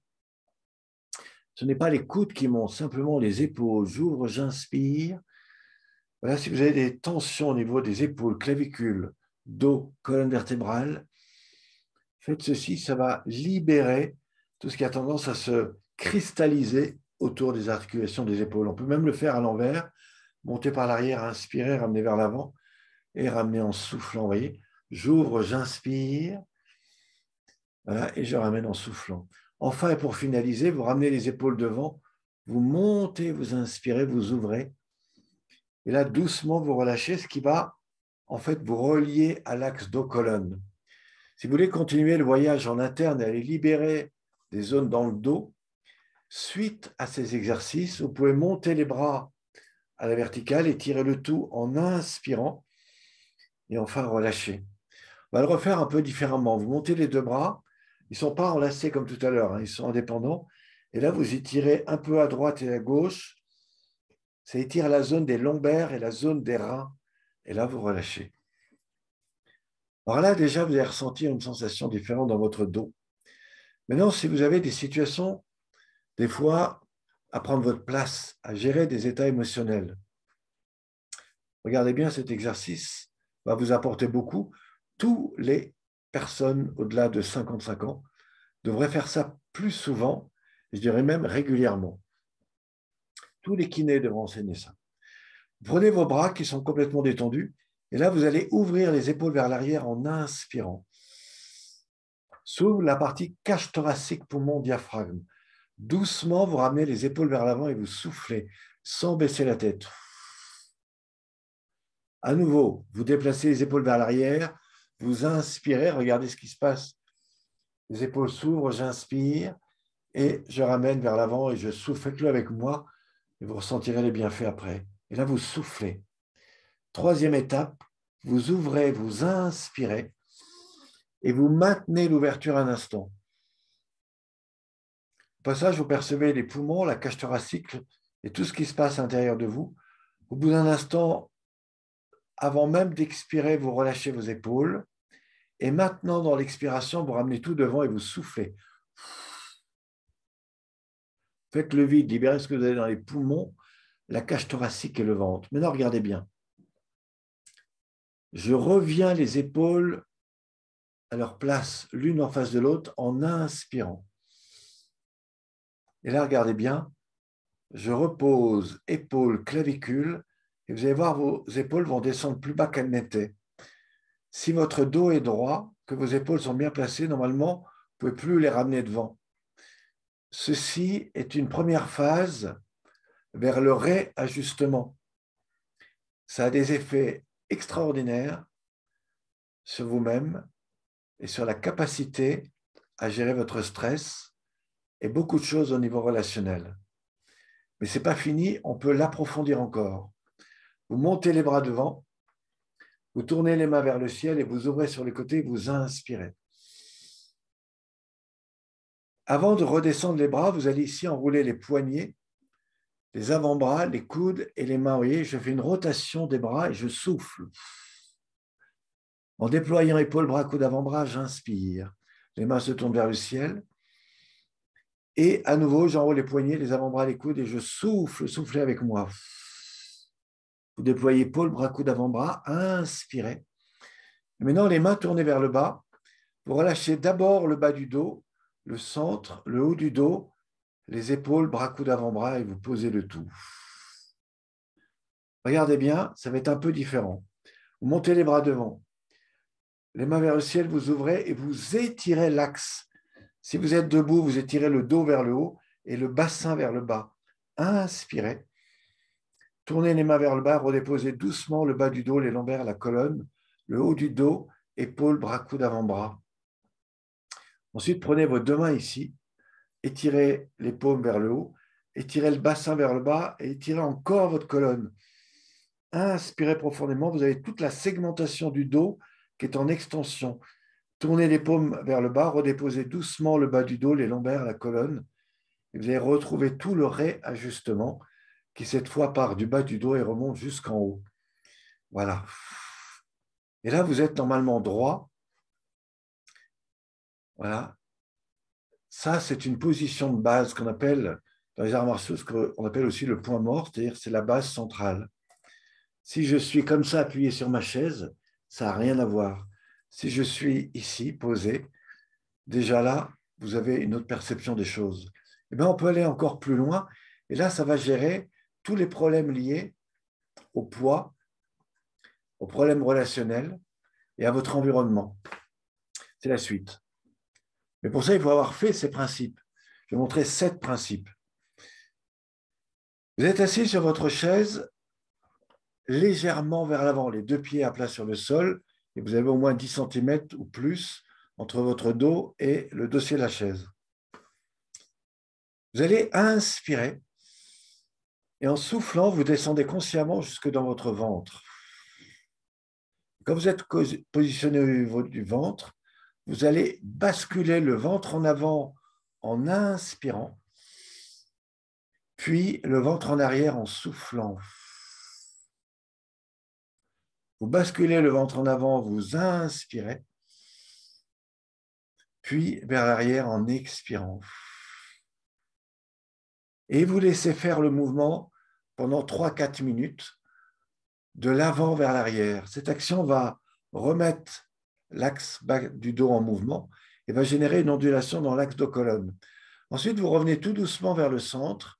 Ce n'est pas les coudes qui montent, simplement les épaules. J'ouvre, j'inspire. Voilà, si vous avez des tensions au niveau des épaules, clavicules, dos, colonne vertébrale, faites ceci, ça va libérer tout ce qui a tendance à se cristalliser autour des articulations des épaules. On peut même le faire à l'envers, monter par l'arrière, inspirer, ramener vers l'avant et ramener en soufflant. Vous voyez, j'ouvre, j'inspire, et je ramène en soufflant. Enfin, et pour finaliser, vous ramenez les épaules devant, vous montez, vous inspirez, vous ouvrez. Et là, doucement, vous relâchez, ce qui va en fait vous relier à l'axe dos-colonne. Si vous voulez continuer le voyage en interne et aller libérer des zones dans le dos, suite à ces exercices, vous pouvez monter les bras à la verticale et tirer le tout en inspirant et enfin relâcher. On va le refaire un peu différemment. Vous montez les deux bras, ils ne sont pas enlacés comme tout à l'heure, hein. ils sont indépendants. Et là, vous étirez un peu à droite et à gauche. Ça étire la zone des lombaires et la zone des reins. Et là, vous relâchez. Alors là, déjà, vous allez ressentir une sensation différente dans votre dos. Maintenant, si vous avez des situations, des fois, à prendre votre place, à gérer des états émotionnels, regardez bien cet exercice, va vous apporter beaucoup. Tous les Personne au-delà de 55 ans devrait faire ça plus souvent, je dirais même régulièrement. Tous les kinés devraient enseigner ça. Prenez vos bras qui sont complètement détendus et là, vous allez ouvrir les épaules vers l'arrière en inspirant. Sous la partie cache thoracique, poumon, diaphragme. Doucement, vous ramenez les épaules vers l'avant et vous soufflez sans baisser la tête. À nouveau, vous déplacez les épaules vers l'arrière, vous inspirez, regardez ce qui se passe. Les épaules s'ouvrent, j'inspire et je ramène vers l'avant et je souffle. faites avec moi et vous ressentirez les bienfaits après. Et là, vous soufflez. Troisième étape, vous ouvrez, vous inspirez et vous maintenez l'ouverture un instant. Au passage, vous percevez les poumons, la cage thoracique et tout ce qui se passe à l'intérieur de vous. Au bout d'un instant, avant même d'expirer, vous relâchez vos épaules. Et maintenant, dans l'expiration, vous ramenez tout devant et vous soufflez. Faites le vide, libérez ce que vous avez dans les poumons, la cage thoracique et le ventre. Maintenant, regardez bien. Je reviens les épaules à leur place, l'une en face de l'autre, en inspirant. Et là, regardez bien. Je repose épaules, clavicules et vous allez voir, vos épaules vont descendre plus bas qu'elles n'étaient. Si votre dos est droit, que vos épaules sont bien placées, normalement, vous ne pouvez plus les ramener devant. Ceci est une première phase vers le réajustement. Ça a des effets extraordinaires sur vous-même et sur la capacité à gérer votre stress et beaucoup de choses au niveau relationnel. Mais ce n'est pas fini, on peut l'approfondir encore. Vous montez les bras devant, vous tournez les mains vers le ciel et vous ouvrez sur les côtés, vous inspirez. Avant de redescendre les bras, vous allez ici enrouler les poignets, les avant-bras, les coudes et les mains. Vous voyez, je fais une rotation des bras et je souffle. En déployant épaules, bras, coudes, avant-bras, j'inspire. Les mains se tournent vers le ciel. Et à nouveau, j'enroule les poignets, les avant-bras, les coudes et je souffle, soufflez avec moi. Vous déployez épaules, bras, coude, avant-bras. Inspirez. Maintenant, les mains tournées vers le bas. Vous relâchez d'abord le bas du dos, le centre, le haut du dos, les épaules, bras, coude, avant-bras et vous posez le tout. Regardez bien, ça va être un peu différent. Vous montez les bras devant, les mains vers le ciel, vous ouvrez et vous étirez l'axe. Si vous êtes debout, vous étirez le dos vers le haut et le bassin vers le bas. Inspirez. Tournez les mains vers le bas, redéposez doucement le bas du dos, les lombaires, la colonne, le haut du dos, épaules, bras, coude, avant-bras. Ensuite, prenez vos deux mains ici, étirez les paumes vers le haut, étirez le bassin vers le bas et étirez encore votre colonne. Inspirez profondément, vous avez toute la segmentation du dos qui est en extension. Tournez les paumes vers le bas, redéposez doucement le bas du dos, les lombaires, la colonne. Et vous allez retrouver tout le réajustement qui cette fois part du bas du dos et remonte jusqu'en haut. Voilà. Et là, vous êtes normalement droit. Voilà. Ça, c'est une position de base qu'on appelle, dans les arts martiaux, ce qu'on appelle aussi le point mort, c'est-à-dire c'est la base centrale. Si je suis comme ça appuyé sur ma chaise, ça n'a rien à voir. Si je suis ici, posé, déjà là, vous avez une autre perception des choses. Et eh bien, on peut aller encore plus loin, et là, ça va gérer tous les problèmes liés au poids, aux problèmes relationnels et à votre environnement. C'est la suite. Mais pour ça, il faut avoir fait ces principes. Je vais montrer sept principes. Vous êtes assis sur votre chaise légèrement vers l'avant, les deux pieds à plat sur le sol, et vous avez au moins 10 cm ou plus entre votre dos et le dossier de la chaise. Vous allez inspirer et en soufflant, vous descendez consciemment jusque dans votre ventre. Quand vous êtes positionné au niveau du ventre, vous allez basculer le ventre en avant en inspirant, puis le ventre en arrière en soufflant. Vous basculez le ventre en avant, vous inspirez, puis vers l'arrière en expirant et vous laissez faire le mouvement pendant 3-4 minutes de l'avant vers l'arrière. Cette action va remettre l'axe du dos en mouvement et va générer une ondulation dans l'axe de colonne. Ensuite, vous revenez tout doucement vers le centre.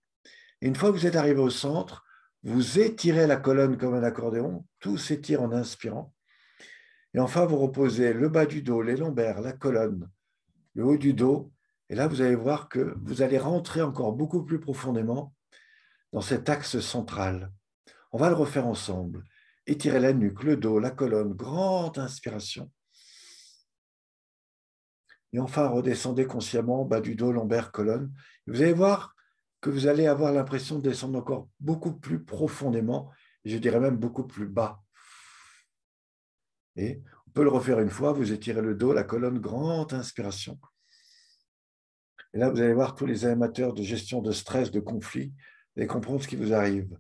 une fois que vous êtes arrivé au centre, vous étirez la colonne comme un accordéon. Tout s'étire en inspirant. Et enfin, vous reposez le bas du dos, les lombaires, la colonne, le haut du dos et là, vous allez voir que vous allez rentrer encore beaucoup plus profondément dans cet axe central. On va le refaire ensemble. Étirez la nuque, le dos, la colonne, grande inspiration. Et enfin, redescendez consciemment bas du dos, lombaire, colonne. vous allez voir que vous allez avoir l'impression de descendre encore beaucoup plus profondément, je dirais même beaucoup plus bas. Et on peut le refaire une fois, vous étirez le dos, la colonne, grande inspiration. Et là, vous allez voir tous les amateurs de gestion de stress, de conflit, et comprendre ce qui vous arrive.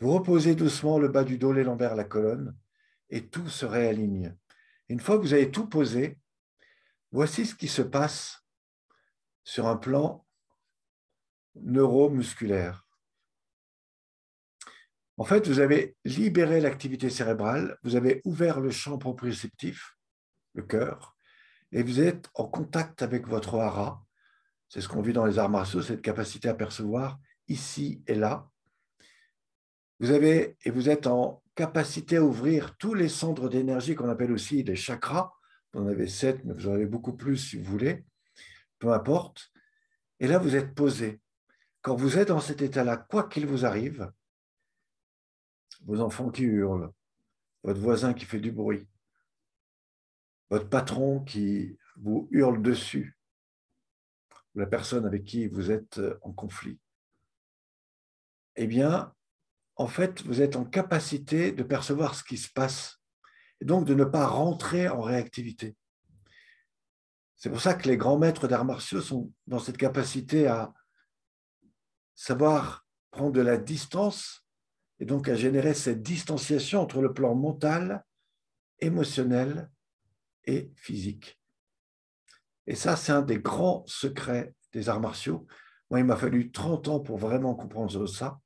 Vous reposez doucement le bas du dos, les lombaires, la colonne, et tout se réaligne. Une fois que vous avez tout posé, voici ce qui se passe sur un plan neuromusculaire. En fait, vous avez libéré l'activité cérébrale, vous avez ouvert le champ proprioceptif, le cœur, et vous êtes en contact avec votre hara, c'est ce qu'on vit dans les arts martiaux, cette capacité à percevoir ici et là. Vous avez et vous êtes en capacité à ouvrir tous les centres d'énergie qu'on appelle aussi les chakras. Vous en avez sept, mais vous en avez beaucoup plus si vous voulez, peu importe. Et là, vous êtes posé. Quand vous êtes dans cet état-là, quoi qu'il vous arrive, vos enfants qui hurlent, votre voisin qui fait du bruit, votre patron qui vous hurle dessus, la personne avec qui vous êtes euh, en conflit, eh bien, en fait, vous êtes en capacité de percevoir ce qui se passe et donc de ne pas rentrer en réactivité. C'est pour ça que les grands maîtres d'arts martiaux sont dans cette capacité à savoir prendre de la distance et donc à générer cette distanciation entre le plan mental, émotionnel et physique. Et ça, c'est un des grands secrets des arts martiaux. Moi, il m'a fallu 30 ans pour vraiment comprendre ça.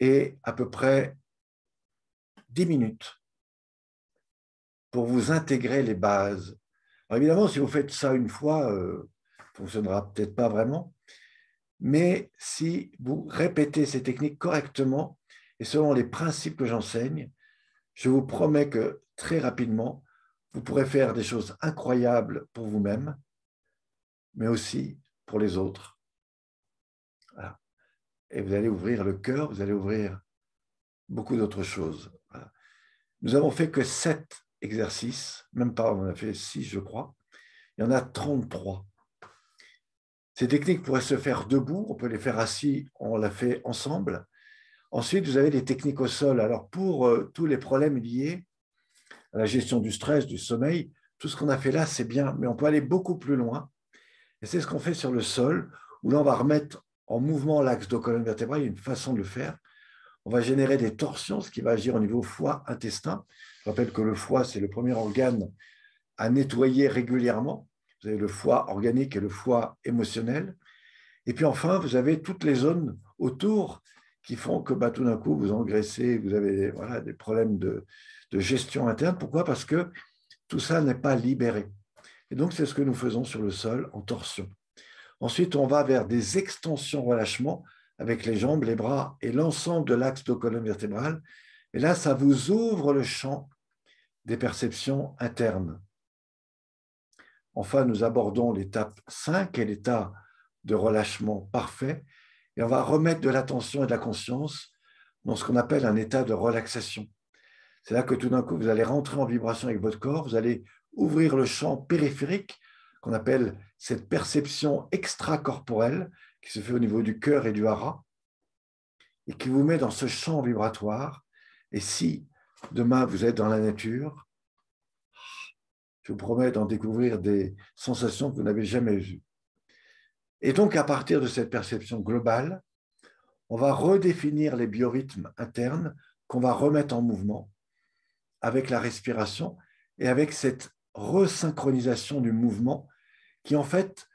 Et à peu près 10 minutes pour vous intégrer les bases. évidemment, si vous faites ça une fois, ne euh, fonctionnera peut-être pas vraiment. Mais si vous répétez ces techniques correctement et selon les principes que j'enseigne, je vous promets que très rapidement, vous pourrez faire des choses incroyables pour vous-même, mais aussi pour les autres. Et vous allez ouvrir le cœur, vous allez ouvrir beaucoup d'autres choses. Nous avons fait que sept exercices, même pas, on a fait six, je crois. Il y en a 33. Ces techniques pourraient se faire debout, on peut les faire assis, on l'a fait ensemble. Ensuite, vous avez des techniques au sol. Alors, pour euh, tous les problèmes liés la gestion du stress, du sommeil. Tout ce qu'on a fait là, c'est bien, mais on peut aller beaucoup plus loin. Et c'est ce qu'on fait sur le sol, où là, on va remettre en mouvement l'axe de colonne vertébrale. Il y a une façon de le faire. On va générer des torsions, ce qui va agir au niveau foie-intestin. Je rappelle que le foie, c'est le premier organe à nettoyer régulièrement. Vous avez le foie organique et le foie émotionnel. Et puis enfin, vous avez toutes les zones autour qui font que bah, tout d'un coup, vous engraissez, vous avez voilà, des problèmes de, de gestion interne. Pourquoi Parce que tout ça n'est pas libéré. Et donc, c'est ce que nous faisons sur le sol en torsion. Ensuite, on va vers des extensions relâchement avec les jambes, les bras et l'ensemble de l'axe de colonne vertébrale. Et là, ça vous ouvre le champ des perceptions internes. Enfin, nous abordons l'étape 5 et l'état de relâchement parfait. Et on va remettre de l'attention et de la conscience dans ce qu'on appelle un état de relaxation. C'est là que tout d'un coup, vous allez rentrer en vibration avec votre corps, vous allez ouvrir le champ périphérique qu'on appelle cette perception extracorporelle qui se fait au niveau du cœur et du hara et qui vous met dans ce champ vibratoire. Et si demain vous êtes dans la nature, je vous promets d'en découvrir des sensations que vous n'avez jamais vues. Et donc, à partir de cette perception globale, on va redéfinir les biorhythmes internes qu'on va remettre en mouvement avec la respiration et avec cette resynchronisation du mouvement qui en fait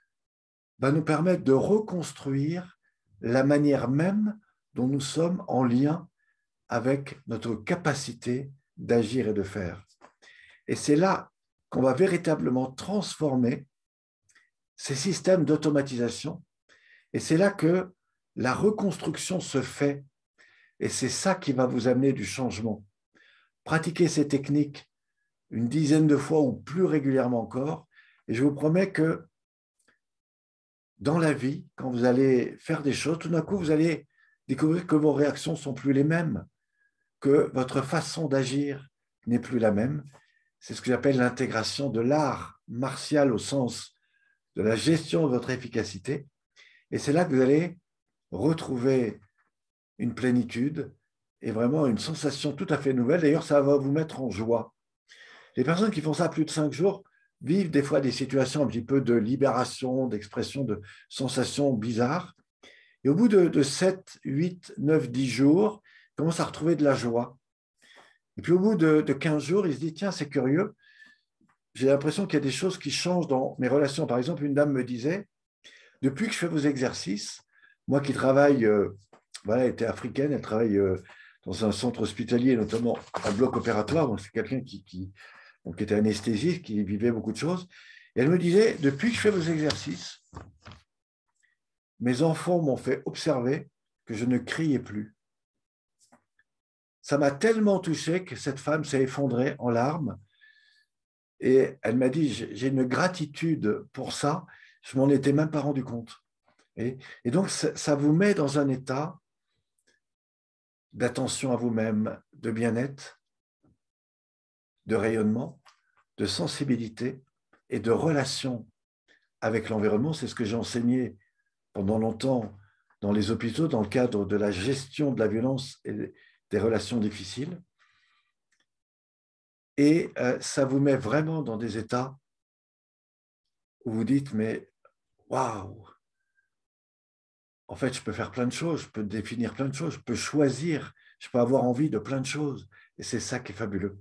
va nous permettre de reconstruire la manière même dont nous sommes en lien avec notre capacité d'agir et de faire. Et c'est là qu'on va véritablement transformer ces systèmes d'automatisation. Et c'est là que la reconstruction se fait. Et c'est ça qui va vous amener du changement. Pratiquez ces techniques une dizaine de fois ou plus régulièrement encore, et je vous promets que dans la vie, quand vous allez faire des choses, tout d'un coup, vous allez découvrir que vos réactions ne sont plus les mêmes, que votre façon d'agir n'est plus la même. C'est ce que j'appelle l'intégration de l'art martial au sens de la gestion de votre efficacité. Et c'est là que vous allez retrouver une plénitude, est vraiment une sensation tout à fait nouvelle. D'ailleurs, ça va vous mettre en joie. Les personnes qui font ça plus de cinq jours vivent des fois des situations un petit peu de libération, d'expression de sensations bizarres. Et au bout de, de 7, 8, 9, 10 jours, ils commencent à retrouver de la joie. Et puis au bout de, de 15 jours, ils se disent, tiens, c'est curieux, j'ai l'impression qu'il y a des choses qui changent dans mes relations. Par exemple, une dame me disait, depuis que je fais vos exercices, moi qui travaille, euh, voilà, elle était africaine, elle travaille euh, dans un centre hospitalier, notamment un bloc opératoire. Donc, c'est quelqu'un qui, était anesthésiste, qui vivait beaucoup de choses. Et elle me disait Depuis que je fais vos exercices, mes enfants m'ont fait observer que je ne criais plus. Ça m'a tellement touché que cette femme s'est effondrée en larmes. Et elle m'a dit J'ai une gratitude pour ça, je m'en étais même pas rendu compte. Et, donc, ça vous met dans un état d'attention à vous-même, de bien-être, de rayonnement, de sensibilité et de relation avec l'environnement. C'est ce que j'ai enseigné pendant longtemps dans les hôpitaux dans le cadre de la gestion de la violence et des relations difficiles. Et euh, ça vous met vraiment dans des états où vous dites, mais waouh, en fait, je peux faire plein de choses, je peux définir plein de choses, je peux choisir, je peux avoir envie de plein de choses. Et c'est ça qui est fabuleux.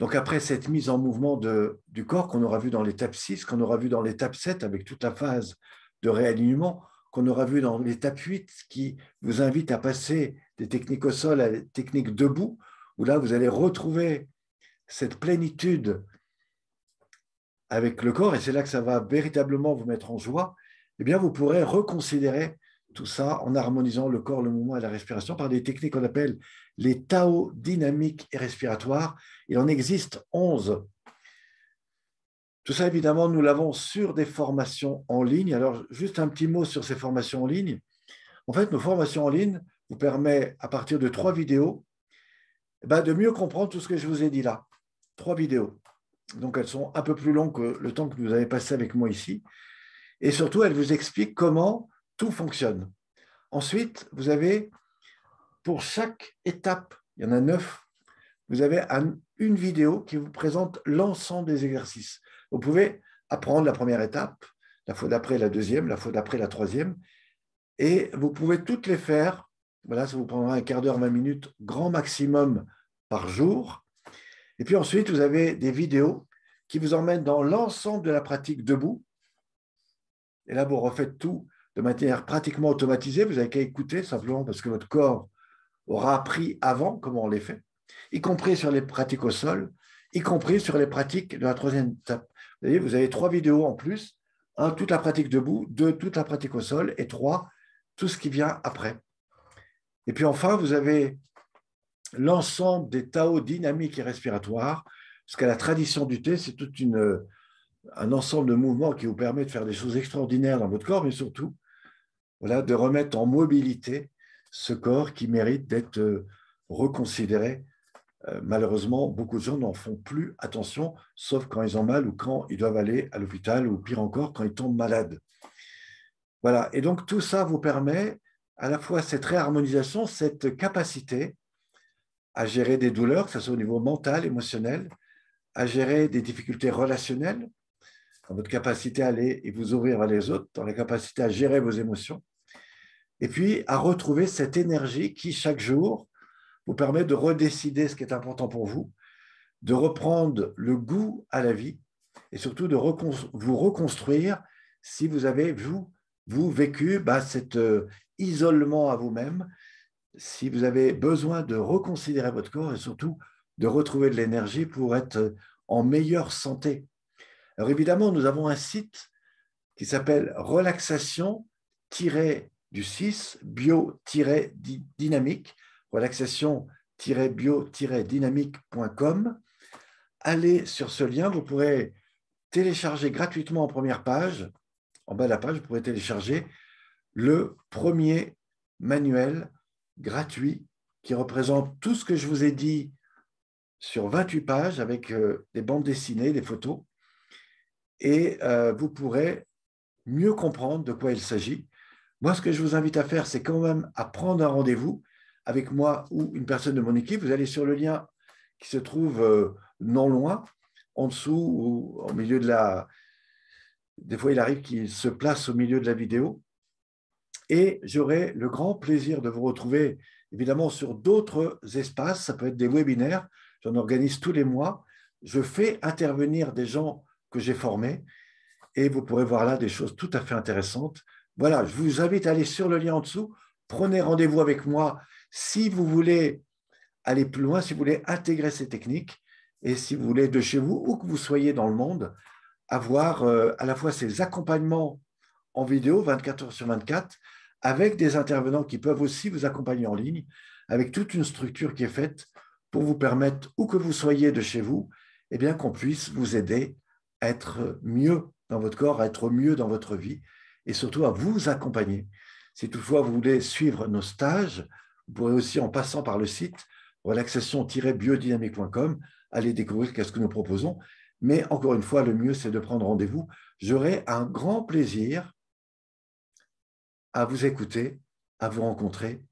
Donc après cette mise en mouvement du corps qu'on aura vu dans l'étape 6, qu'on aura vu dans l'étape 7 avec toute la phase de réalignement, qu'on aura vu dans l'étape 8 qui vous invite à passer des techniques au sol à des techniques debout, où là vous allez retrouver cette plénitude avec le corps et c'est là que ça va véritablement vous mettre en joie eh bien, vous pourrez reconsidérer tout ça en harmonisant le corps, le mouvement et la respiration par des techniques qu'on appelle les Tao dynamiques et respiratoires. Il en existe 11. Tout ça, évidemment, nous l'avons sur des formations en ligne. Alors, juste un petit mot sur ces formations en ligne. En fait, nos formations en ligne vous permettent, à partir de trois vidéos, eh ben, de mieux comprendre tout ce que je vous ai dit là. Trois vidéos. Donc, elles sont un peu plus longues que le temps que vous avez passé avec moi ici. Et surtout, elle vous explique comment tout fonctionne. Ensuite, vous avez, pour chaque étape, il y en a neuf, vous avez une vidéo qui vous présente l'ensemble des exercices. Vous pouvez apprendre la première étape, la fois d'après la deuxième, la fois d'après la troisième, et vous pouvez toutes les faire. Voilà, ça vous prendra un quart d'heure, 20 minutes, grand maximum par jour. Et puis ensuite, vous avez des vidéos qui vous emmènent dans l'ensemble de la pratique debout, et là, vous refaites tout de manière pratiquement automatisée. Vous n'avez qu'à écouter simplement parce que votre corps aura appris avant comment on les fait, y compris sur les pratiques au sol, y compris sur les pratiques de la troisième étape. Vous vous avez trois vidéos en plus. Un, toute la pratique debout. Deux, toute la pratique au sol. Et trois, tout ce qui vient après. Et puis enfin, vous avez l'ensemble des Tao dynamiques et respiratoires, parce qu'à la tradition du thé, c'est toute une un ensemble de mouvements qui vous permet de faire des choses extraordinaires dans votre corps, mais surtout voilà, de remettre en mobilité ce corps qui mérite d'être euh, reconsidéré. Euh, malheureusement, beaucoup de gens n'en font plus attention, sauf quand ils ont mal ou quand ils doivent aller à l'hôpital ou pire encore, quand ils tombent malades. Voilà, et donc tout ça vous permet à la fois cette réharmonisation, cette capacité à gérer des douleurs, que ce soit au niveau mental, émotionnel, à gérer des difficultés relationnelles, dans votre capacité à aller et vous ouvrir à les autres, dans la capacité à gérer vos émotions, et puis à retrouver cette énergie qui, chaque jour, vous permet de redécider ce qui est important pour vous, de reprendre le goût à la vie et surtout de vous reconstruire si vous avez, vous, vécu bah, cet euh, isolement à vous-même, si vous avez besoin de reconsidérer votre corps et surtout de retrouver de l'énergie pour être en meilleure santé alors évidemment, nous avons un site qui s'appelle relaxation du 6 bio-dynamique, relaxation-bio-dynamique.com. Allez sur ce lien, vous pourrez télécharger gratuitement en première page, en bas de la page, vous pourrez télécharger le premier manuel gratuit qui représente tout ce que je vous ai dit sur 28 pages avec euh, des bandes dessinées, des photos et euh, vous pourrez mieux comprendre de quoi il s'agit. Moi, ce que je vous invite à faire, c'est quand même à prendre un rendez-vous avec moi ou une personne de mon équipe. Vous allez sur le lien qui se trouve euh, non loin, en dessous ou au milieu de la... Des fois, il arrive qu'il se place au milieu de la vidéo. Et j'aurai le grand plaisir de vous retrouver, évidemment, sur d'autres espaces. Ça peut être des webinaires. J'en organise tous les mois. Je fais intervenir des gens que j'ai formé, Et vous pourrez voir là des choses tout à fait intéressantes. Voilà, je vous invite à aller sur le lien en dessous. Prenez rendez-vous avec moi si vous voulez aller plus loin, si vous voulez intégrer ces techniques et si vous voulez de chez vous, où que vous soyez dans le monde, avoir euh, à la fois ces accompagnements en vidéo 24 heures sur 24 avec des intervenants qui peuvent aussi vous accompagner en ligne, avec toute une structure qui est faite pour vous permettre, où que vous soyez de chez vous, et eh bien qu'on puisse vous aider être mieux dans votre corps, à être mieux dans votre vie et surtout à vous accompagner. Si toutefois vous voulez suivre nos stages, vous pourrez aussi en passant par le site relaxation-biodynamique.com aller découvrir ce que nous proposons. Mais encore une fois, le mieux, c'est de prendre rendez-vous. J'aurai un grand plaisir à vous écouter, à vous rencontrer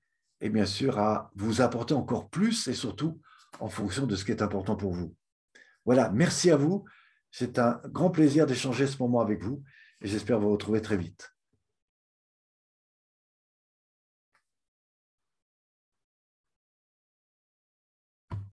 et bien sûr à vous apporter encore plus et surtout en fonction de ce qui est important pour vous. Voilà, merci à vous. C'est un grand plaisir d'échanger ce moment avec vous et j'espère vous retrouver très vite.